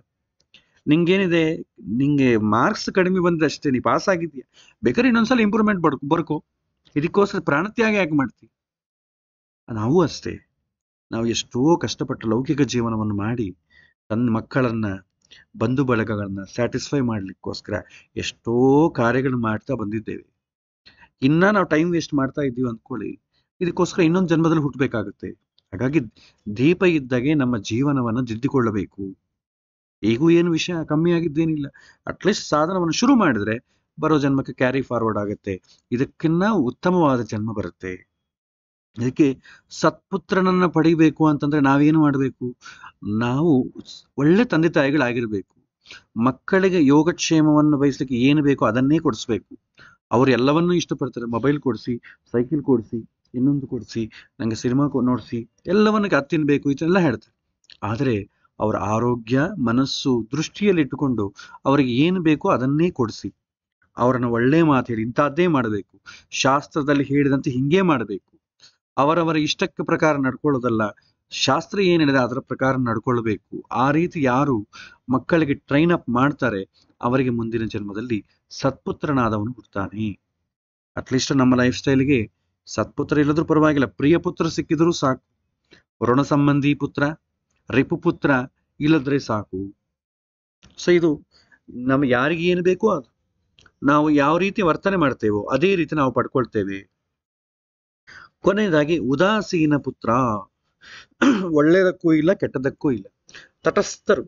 ನಿಂಗೇನಿದೆ ನಿಂಗೆ ಮಾರ್ಕ್ಸ್ ಕಡಿಮೆ ಬಂದ್ರೆ ಅಷ್ಟೇ ನೀ ಪಾಸ್ ಆಗಿದ್ದೀಯ ಬೇಕಾದ್ರೆ ಇನ್ನೊಂದ್ಸಲ ಇಂಪ್ರೂವ್ಮೆಂಟ್ ಬರ್ ಬರ್ಕೋ ಇದಕ್ಕೋಸ್ಕರ ಪ್ರಾಣತ್ಯಾಗ ಯಾಕೆ ಮಾಡ್ತೀವಿ ನಾವು ಅಷ್ಟೇ ನಾವು ಎಷ್ಟೋ ಕಷ್ಟಪಟ್ಟು ಲೌಕಿಕ ಜೀವನವನ್ನು ಮಾಡಿ ತನ್ನ ಮಕ್ಕಳನ್ನ ಬಂಧು ಬಳಗಗಳನ್ನ ಸ್ಯಾಟಿಸ್ಫೈ ಮಾಡ್ಲಿಕ್ಕೋಸ್ಕರ ಎಷ್ಟೋ ಕಾರ್ಯಗಳು ಮಾಡ್ತಾ ಬಂದಿದ್ದೇವೆ ಇನ್ನ ನಾವು ಟೈಮ್ ವೇಸ್ಟ್ ಮಾಡ್ತಾ ಇದ್ದೀವಿ ಅಂದ್ಕೊಳ್ಳಿ ಇದಕ್ಕೋಸ್ಕರ ಇನ್ನೊಂದು ಜನ್ಮದಲ್ಲಿ ಹುಟ್ಟಬೇಕಾಗುತ್ತೆ ಹಾಗಾಗಿ ದೀಪ ಇದ್ದಾಗೆ ನಮ್ಮ ಜೀವನವನ್ನು ಜಿದ್ದಿಕೊಳ್ಳಬೇಕು ಈಗೂ ಏನು ವಿಷಯ ಕಮ್ಮಿ ಆಗಿದ್ದೇನಿಲ್ಲ ಅಟ್ಲೀಸ್ಟ್ ಸಾಧನವನ್ನು ಶುರು ಮಾಡಿದ್ರೆ ಬರೋ ಜನ್ಮಕ್ಕೆ ಕ್ಯಾರಿ ಫಾರ್ವರ್ಡ್ ಆಗುತ್ತೆ ಇದಕ್ಕಿನ್ನ ಉತ್ತಮವಾದ ಜನ್ಮ ಬರುತ್ತೆ ಇದಕ್ಕೆ ಸತ್ಪುತ್ರನನ್ನ ಪಡಿಬೇಕು ಅಂತಂದ್ರೆ ನಾವೇನು ಮಾಡಬೇಕು ನಾವು ಒಳ್ಳೆ ತಂದೆ ತಾಯಿಗಳಾಗಿರ್ಬೇಕು ಮಕ್ಕಳಿಗೆ ಯೋಗಕ್ಷೇಮವನ್ನು ಬಯಸಲಿಕ್ಕೆ ಏನು ಬೇಕೋ ಅದನ್ನೇ ಕೊಡಿಸ್ಬೇಕು ಅವ್ರು ಎಲ್ಲವನ್ನು ಇಷ್ಟಪಡ್ತಾರೆ ಮೊಬೈಲ್ ಕೊಡಿಸಿ ಸೈಕಲ್ ಕೊಡಿಸಿ ಇನ್ನೊಂದು ಕೊಡಿಸಿ ನನಗೆ ಸಿನಿಮಾ ನೋಡಿಸಿ ಎಲ್ಲವನ್ನ ತಿನ್ನಬೇಕು ಇದೆಲ್ಲ ಹೇಳ್ತಾರೆ ಆದರೆ ಅವರ ಆರೋಗ್ಯ ಮನಸ್ಸು ದೃಷ್ಟಿಯಲ್ಲಿಟ್ಟುಕೊಂಡು ಅವರಿಗೆ ಏನು ಬೇಕೋ ಅದನ್ನೇ ಕೊಡಿಸಿ ಅವರನ್ನು ಒಳ್ಳೆ ಮಾತು ಹೇಳಿ ಇಂಥದ್ದೇ ಮಾಡಬೇಕು ಶಾಸ್ತ್ರದಲ್ಲಿ ಹೇಳಿದಂತೆ ಹಿಂಗೇ ಮಾಡಬೇಕು ಅವರವರ ಇಷ್ಟಕ್ಕೆ ಪ್ರಕಾರ ನಡ್ಕೊಳ್ಳೋದಲ್ಲ ಶಾಸ್ತ್ರ ಏನಿದೆ ಅದರ ಪ್ರಕಾರ ನಡ್ಕೊಳ್ಬೇಕು ಆ ರೀತಿ ಯಾರು ಮಕ್ಕಳಿಗೆ ಟ್ರೈನ್ ಅಪ್ ಮಾಡ್ತಾರೆ ಅವರಿಗೆ ಮುಂದಿನ ಜನ್ಮದಲ್ಲಿ ಸತ್ಪುತ್ರನಾದವನು ಹುಡ್ತಾನೆ ಅಟ್ಲೀಸ್ಟ್ ನಮ್ಮ ಲೈಫ್ ಸ್ಟೈಲ್ಗೆ ಸತ್ಪುತ್ರ ಇಲ್ಲದ್ರೂ ಪರವಾಗಿಲ್ಲ ಪ್ರಿಯ ಪುತ್ರ ಸಿಕ್ಕಿದ್ರೂ ಸಾಕು ಋಣ ಸಂಬಂಧಿ ಪುತ್ರ ರಿಪುಪುತ್ರ ಇಲ್ಲದ್ರೆ ಸಾಕು ಸೊ ಇದು ನಮ್ಗೆ ಯಾರಿಗೆ ಏನು ಬೇಕೋ ಅದು ನಾವು ಯಾವ ರೀತಿ ವರ್ತನೆ ಮಾಡ್ತೇವೋ ಅದೇ ರೀತಿ ನಾವು ಪಡ್ಕೊಳ್ತೇವೆ ಕೊನೆಯದಾಗಿ ಉದಾಸೀನ ಪುತ್ರ ಒಳ್ಳೆಯದಕ್ಕೂ ಇಲ್ಲ ಕೆಟ್ಟದಕ್ಕೂ ಇಲ್ಲ ತಟಸ್ಥರು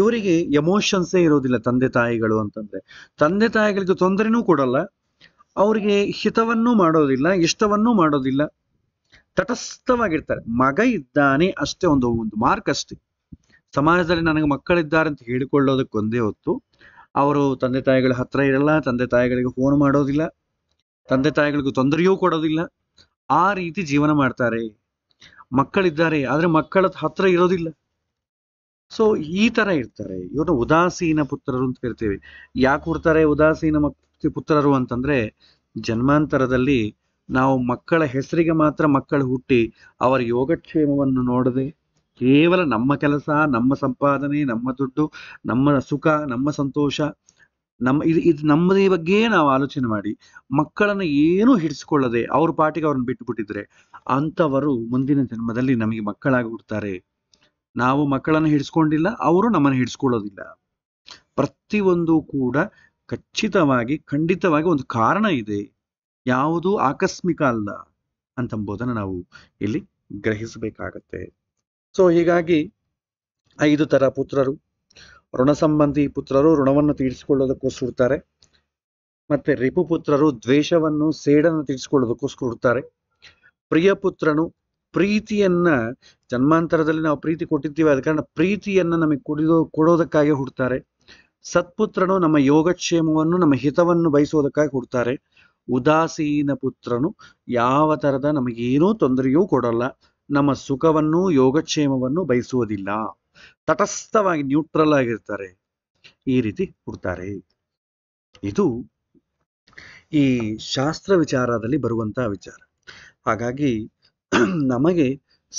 ಇವರಿಗೆ ಎಮೋಷನ್ಸೇ ಇರೋದಿಲ್ಲ ತಂದೆ ತಾಯಿಗಳು ಅಂತಂದ್ರೆ ತಂದೆ ತಾಯಿಗಳಿಗೆ ತೊಂದರೆನೂ ಕೊಡಲ್ಲ ಅವರಿಗೆ ಹಿತವನ್ನೂ ಮಾಡೋದಿಲ್ಲ ಇಷ್ಟವನ್ನೂ ಮಾಡೋದಿಲ್ಲ ತಟಸ್ಥವಾಗಿರ್ತಾರೆ ಮಗ ಇದ್ದಾನೆ ಅಷ್ಟೇ ಒಂದು ಒಂದು ಮಾರ್ಕ್ ಅಷ್ಟೇ ಸಮಾಜದಲ್ಲಿ ನನಗೆ ಮಕ್ಕಳಿದ್ದಾರೆ ಅಂತ ಹೇಳಿಕೊಳ್ಳೋದಕ್ಕೊಂದೇ ಹೊತ್ತು ಅವರು ತಂದೆ ತಾಯಿಗಳ ಹತ್ರ ಇರಲ್ಲ ತಂದೆ ತಾಯಿಗಳಿಗೆ ಫೋನ್ ಮಾಡೋದಿಲ್ಲ ತಂದೆ ತಾಯಿಗಳಿಗೂ ತೊಂದರೆಯೂ ಕೊಡೋದಿಲ್ಲ ಆ ರೀತಿ ಜೀವನ ಮಾಡ್ತಾರೆ ಮಕ್ಕಳಿದ್ದಾರೆ ಆದ್ರೆ ಮಕ್ಕಳ ಹತ್ರ ಇರೋದಿಲ್ಲ ಸೊ ಈ ತರ ಇರ್ತಾರೆ ಇವರು ಉದಾಸೀನ ಪುತ್ರರು ಅಂತ ಕರಿತೇವೆ ಯಾಕೆ ಕೊಡ್ತಾರೆ ಉದಾಸೀನ ಪುತ್ರರು ಅಂತಂದ್ರೆ ಜನ್ಮಾಂತರದಲ್ಲಿ ನಾವು ಮಕ್ಕಳ ಹೆಸರಿಗೆ ಮಾತ್ರ ಮಕ್ಕಳು ಹುಟ್ಟಿ ಅವರ ಯೋಗಕ್ಷೇಮವನ್ನು ನೋಡದೆ ಕೇವಲ ನಮ್ಮ ಕೆಲಸ ನಮ್ಮ ಸಂಪಾದನೆ ನಮ್ಮ ದುಡ್ಡು ನಮ್ಮ ಸುಖ ನಮ್ಮ ಸಂತೋಷ ನಮ್ಮ ಇದು ಇದು ನಮ್ಮದೇ ಬಗ್ಗೆ ನಾವು ಆಲೋಚನೆ ಮಾಡಿ ಮಕ್ಕಳನ್ನು ಏನೂ ಹಿಡಿಸ್ಕೊಳ್ಳದೆ ಅವ್ರ ಪಾಟಿಗೆ ಅವ್ರನ್ನ ಬಿಟ್ಟುಬಿಟ್ಟಿದ್ರೆ ಅಂಥವರು ಮುಂದಿನ ಜನ್ಮದಲ್ಲಿ ನಮಗೆ ಮಕ್ಕಳಾಗಿ ಹುಡ್ತಾರೆ ನಾವು ಮಕ್ಕಳನ್ನು ಹಿಡಿಸ್ಕೊಂಡಿಲ್ಲ ಅವರು ನಮ್ಮನ್ನು ಹಿಡಿಸ್ಕೊಳ್ಳೋದಿಲ್ಲ ಪ್ರತಿಯೊಂದು ಕೂಡ ಖಚಿತವಾಗಿ ಖಂಡಿತವಾಗಿ ಒಂದು ಕಾರಣ ಇದೆ ಯಾವುದೂ ಆಕಸ್ಮಿಕ ಅಲ್ಲ ಅಂತಂಬುದನ್ನು ನಾವು ಇಲ್ಲಿ ಗ್ರಹಿಸಬೇಕಾಗತ್ತೆ ಸೊ ಹೀಗಾಗಿ ಐದು ತರ ಪುತ್ರರು ಋಣ ಸಂಬಂಧಿ ಪುತ್ರರು ಋಣವನ್ನು ತೀರಿಸಿಕೊಳ್ಳೋದಕ್ಕೋಸ್ಕರ ಮತ್ತೆ ರಿಪು ಪುತ್ರರು ದ್ವೇಷವನ್ನು ಸೇಡನ್ನು ತೀರಿಸಿಕೊಳ್ಳೋದಕ್ಕೋಸ್ಕರ ಪ್ರಿಯ ಪುತ್ರನು ಪ್ರೀತಿಯನ್ನ ಜನ್ಮಾಂತರದಲ್ಲಿ ನಾವು ಪ್ರೀತಿ ಕೊಟ್ಟಿದ್ದೀವಿ ಆದ ಕಾರಣ ಪ್ರೀತಿಯನ್ನ ನಮಗೆ ಕುಡಿದೋ ಕೊಡೋದಕ್ಕಾಗಿ ಹುಡ್ತಾರೆ ಸತ್ಪುತ್ರನು ನಮ್ಮ ಯೋಗಕ್ಷೇಮವನ್ನು ನಮ್ಮ ಹಿತವನ್ನು ಬಯಸೋದಕ್ಕಾಗಿ ಹುಡ್ತಾರೆ ಉದಾಸೀನ ಪುತ್ರನು ಯಾವ ಥರದ ನಮಗೇನೂ ತೊಂದರೆಯೂ ಕೊಡಲ್ಲ ನಮ್ಮ ಸುಖವನ್ನು ಯೋಗಕ್ಷೇಮವನ್ನು ಬಯಸುವುದಿಲ್ಲ ತಟಸ್ಥವಾಗಿ ನ್ಯೂಟ್ರಲ್ ಆಗಿರ್ತಾರೆ ಈ ರೀತಿ ಹುಡ್ತಾರೆ ಇದು ಈ ಶಾಸ್ತ್ರ ವಿಚಾರದಲ್ಲಿ ಬರುವಂತಹ ವಿಚಾರ ಹಾಗಾಗಿ ನಮಗೆ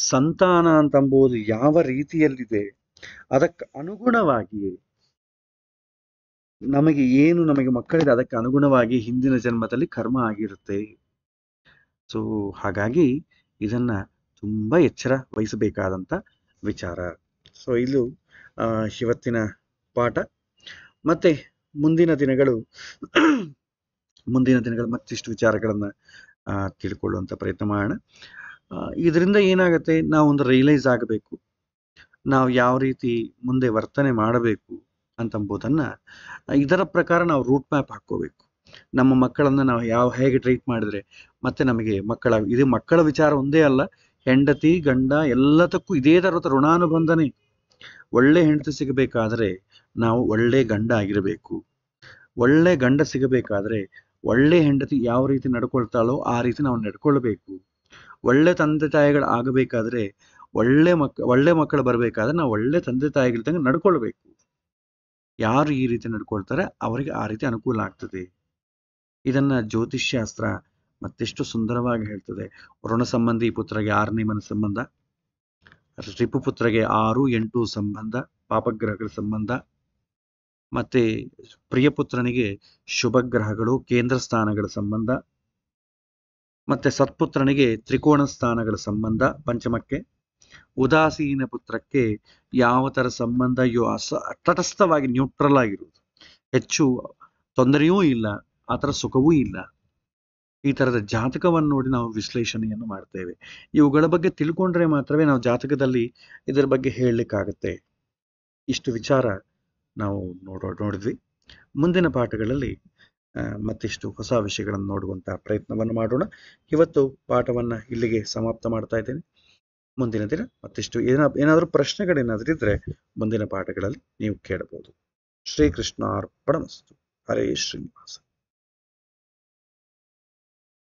ಸಂತಾನ ಅಂತಂಬುದು ಯಾವ ರೀತಿಯಲ್ಲಿದೆ ಅದಕ್ಕೆ ಅನುಗುಣವಾಗಿಯೇ ನಮಗೆ ಏನು ನಮಗೆ ಮಕ್ಕಳಿದೆ ಅದಕ್ಕೆ ಅನುಗುಣವಾಗಿ ಹಿಂದಿನ ಜನ್ಮದಲ್ಲಿ ಕರ್ಮ ಆಗಿರುತ್ತೆ ಸೊ ಹಾಗಾಗಿ ಇದನ್ನ ತುಂಬಾ ಎಚ್ಚರ ವಹಿಸಬೇಕಾದಂತ ವಿಚಾರ ಸೊ ಇದು ಇವತ್ತಿನ ಪಾಠ ಮತ್ತೆ ಮುಂದಿನ ದಿನಗಳು ಮುಂದಿನ ದಿನಗಳು ಮತ್ತಿಷ್ಟು ವಿಚಾರಗಳನ್ನ ತಿಳ್ಕೊಳ್ಳುವಂತ ಪ್ರಯತ್ನ ಮಾಡೋಣ ಇದರಿಂದ ಏನಾಗುತ್ತೆ ನಾವು ಒಂದು ರಿಯಲೈಸ್ ಆಗಬೇಕು ನಾವು ಯಾವ ರೀತಿ ಮುಂದೆ ವರ್ತನೆ ಮಾಡಬೇಕು ಅಂತಂಬುದನ್ನು ಇದರ ಪ್ರಕಾರ ನಾವು ರೂಟ್ ಮ್ಯಾಪ್ ಹಾಕೋಬೇಕು ನಮ್ಮ ಮಕ್ಕಳನ್ನ ನಾವು ಯಾವ ಹೇಗೆ ಟ್ರೀಟ್ ಮಾಡಿದ್ರೆ ಮತ್ತೆ ನಮಗೆ ಮಕ್ಕಳ ಇದು ಮಕ್ಕಳ ವಿಚಾರ ಒಂದೇ ಅಲ್ಲ ಹೆಂಡತಿ ಗಂಡ ಎಲ್ಲದಕ್ಕೂ ಇದೇ ಥರದ ಋಣಾನುಬಂಧನೆ ಒಳ್ಳೆ ಹೆಂಡತಿ ಸಿಗಬೇಕಾದ್ರೆ ನಾವು ಒಳ್ಳೆ ಗಂಡ ಆಗಿರಬೇಕು ಒಳ್ಳೆ ಗಂಡ ಸಿಗಬೇಕಾದ್ರೆ ಒಳ್ಳೆ ಹೆಂಡತಿ ಯಾವ ರೀತಿ ನಡ್ಕೊಳ್ತಾಳೋ ಆ ರೀತಿ ನಾವು ನಡ್ಕೊಳ್ಬೇಕು ಒಳ್ಳೆ ತಂದೆ ತಾಯಿಗಳು ಆಗಬೇಕಾದ್ರೆ ಒಳ್ಳೆ ಮಕ್ ಒಳ್ಳೆ ಮಕ್ಕಳು ಬರಬೇಕಾದ್ರೆ ನಾವು ಒಳ್ಳೆ ತಂದೆ ತಾಯಿಗಳ ತಂಗ ನಡ್ಕೊಳ್ಬೇಕು ಯಾರು ಈ ರೀತಿ ನಡ್ಕೊಳ್ತಾರೆ ಅವರಿಗೆ ಆ ರೀತಿ ಅನುಕೂಲ ಆಗ್ತದೆ ಇದನ್ನ ಶಾಸ್ತ್ರ ಮತ್ತೆಷ್ಟು ಸುಂದರವಾಗಿ ಹೇಳ್ತದೆ ವರುಣ ಸಂಬಂಧಿ ಪುತ್ರಗೆ ಆರನೇ ಮನ ಸಂಬಂಧ ರಿಪು ಪುತ್ರಗೆ ಆರು ಎಂಟು ಸಂಬಂಧ ಪಾಪಗ್ರಹಗಳ ಸಂಬಂಧ ಮತ್ತೆ ಪ್ರಿಯಪುತ್ರನಿಗೆ ಶುಭ ಗ್ರಹಗಳು ಕೇಂದ್ರ ಸ್ಥಾನಗಳ ಸಂಬಂಧ ಮತ್ತೆ ಸತ್ಪುತ್ರನಿಗೆ ತ್ರಿಕೋಣ ಸ್ಥಾನಗಳ ಸಂಬಂಧ ಪಂಚಮಕ್ಕೆ ಉದಾಸೀನ ಪುತ್ರಕ್ಕೆ ಯಾವ ತರ ಸಂಬಂಧ ಯೋ ಅಸ ತಟಸ್ಥವಾಗಿ ನ್ಯೂಟ್ರಲ್ ಆಗಿರುವುದು ಹೆಚ್ಚು ತೊಂದರೆಯೂ ಇಲ್ಲ ಆತರ ಸುಖವೂ ಇಲ್ಲ ಈ ತರದ ಜಾತಕವನ್ನು ನೋಡಿ ನಾವು ವಿಶ್ಲೇಷಣೆಯನ್ನು ಮಾಡ್ತೇವೆ ಇವುಗಳ ಬಗ್ಗೆ ತಿಳ್ಕೊಂಡ್ರೆ ಮಾತ್ರವೇ ನಾವು ಜಾತಕದಲ್ಲಿ ಇದರ ಬಗ್ಗೆ ಹೇಳಲಿಕ್ಕಾಗತ್ತೆ ಇಷ್ಟು ವಿಚಾರ ನಾವು ನೋಡೋ ನೋಡಿದ್ವಿ ಮುಂದಿನ ಪಾಠಗಳಲ್ಲಿ ಮತ್ತಿಷ್ಟು ಹೊಸ ವಿಷಯಗಳನ್ನು ನೋಡುವಂತಹ ಪ್ರಯತ್ನವನ್ನು ಮಾಡೋಣ ಇವತ್ತು ಪಾಠವನ್ನ ಇಲ್ಲಿಗೆ ಸಮಾಪ್ತ ಮಾಡ್ತಾ ಇದ್ದೇನೆ ಮುಂದಿನ ದಿನ ಮತ್ತಿಷ್ಟು ಏನ ಏನಾದರೂ ಪ್ರಶ್ನೆಗಳೇನಾದರೂ ಇದ್ದರೆ ಮುಂದಿನ ಪಾಠಗಳಲ್ಲಿ ನೀವು ಕೇಳಬಹುದು ಶ್ರೀಕೃಷ್ಣಾರ್ಪಣ ವಸ್ತು ಹರೇ ಶ್ರೀನಿವಾಸ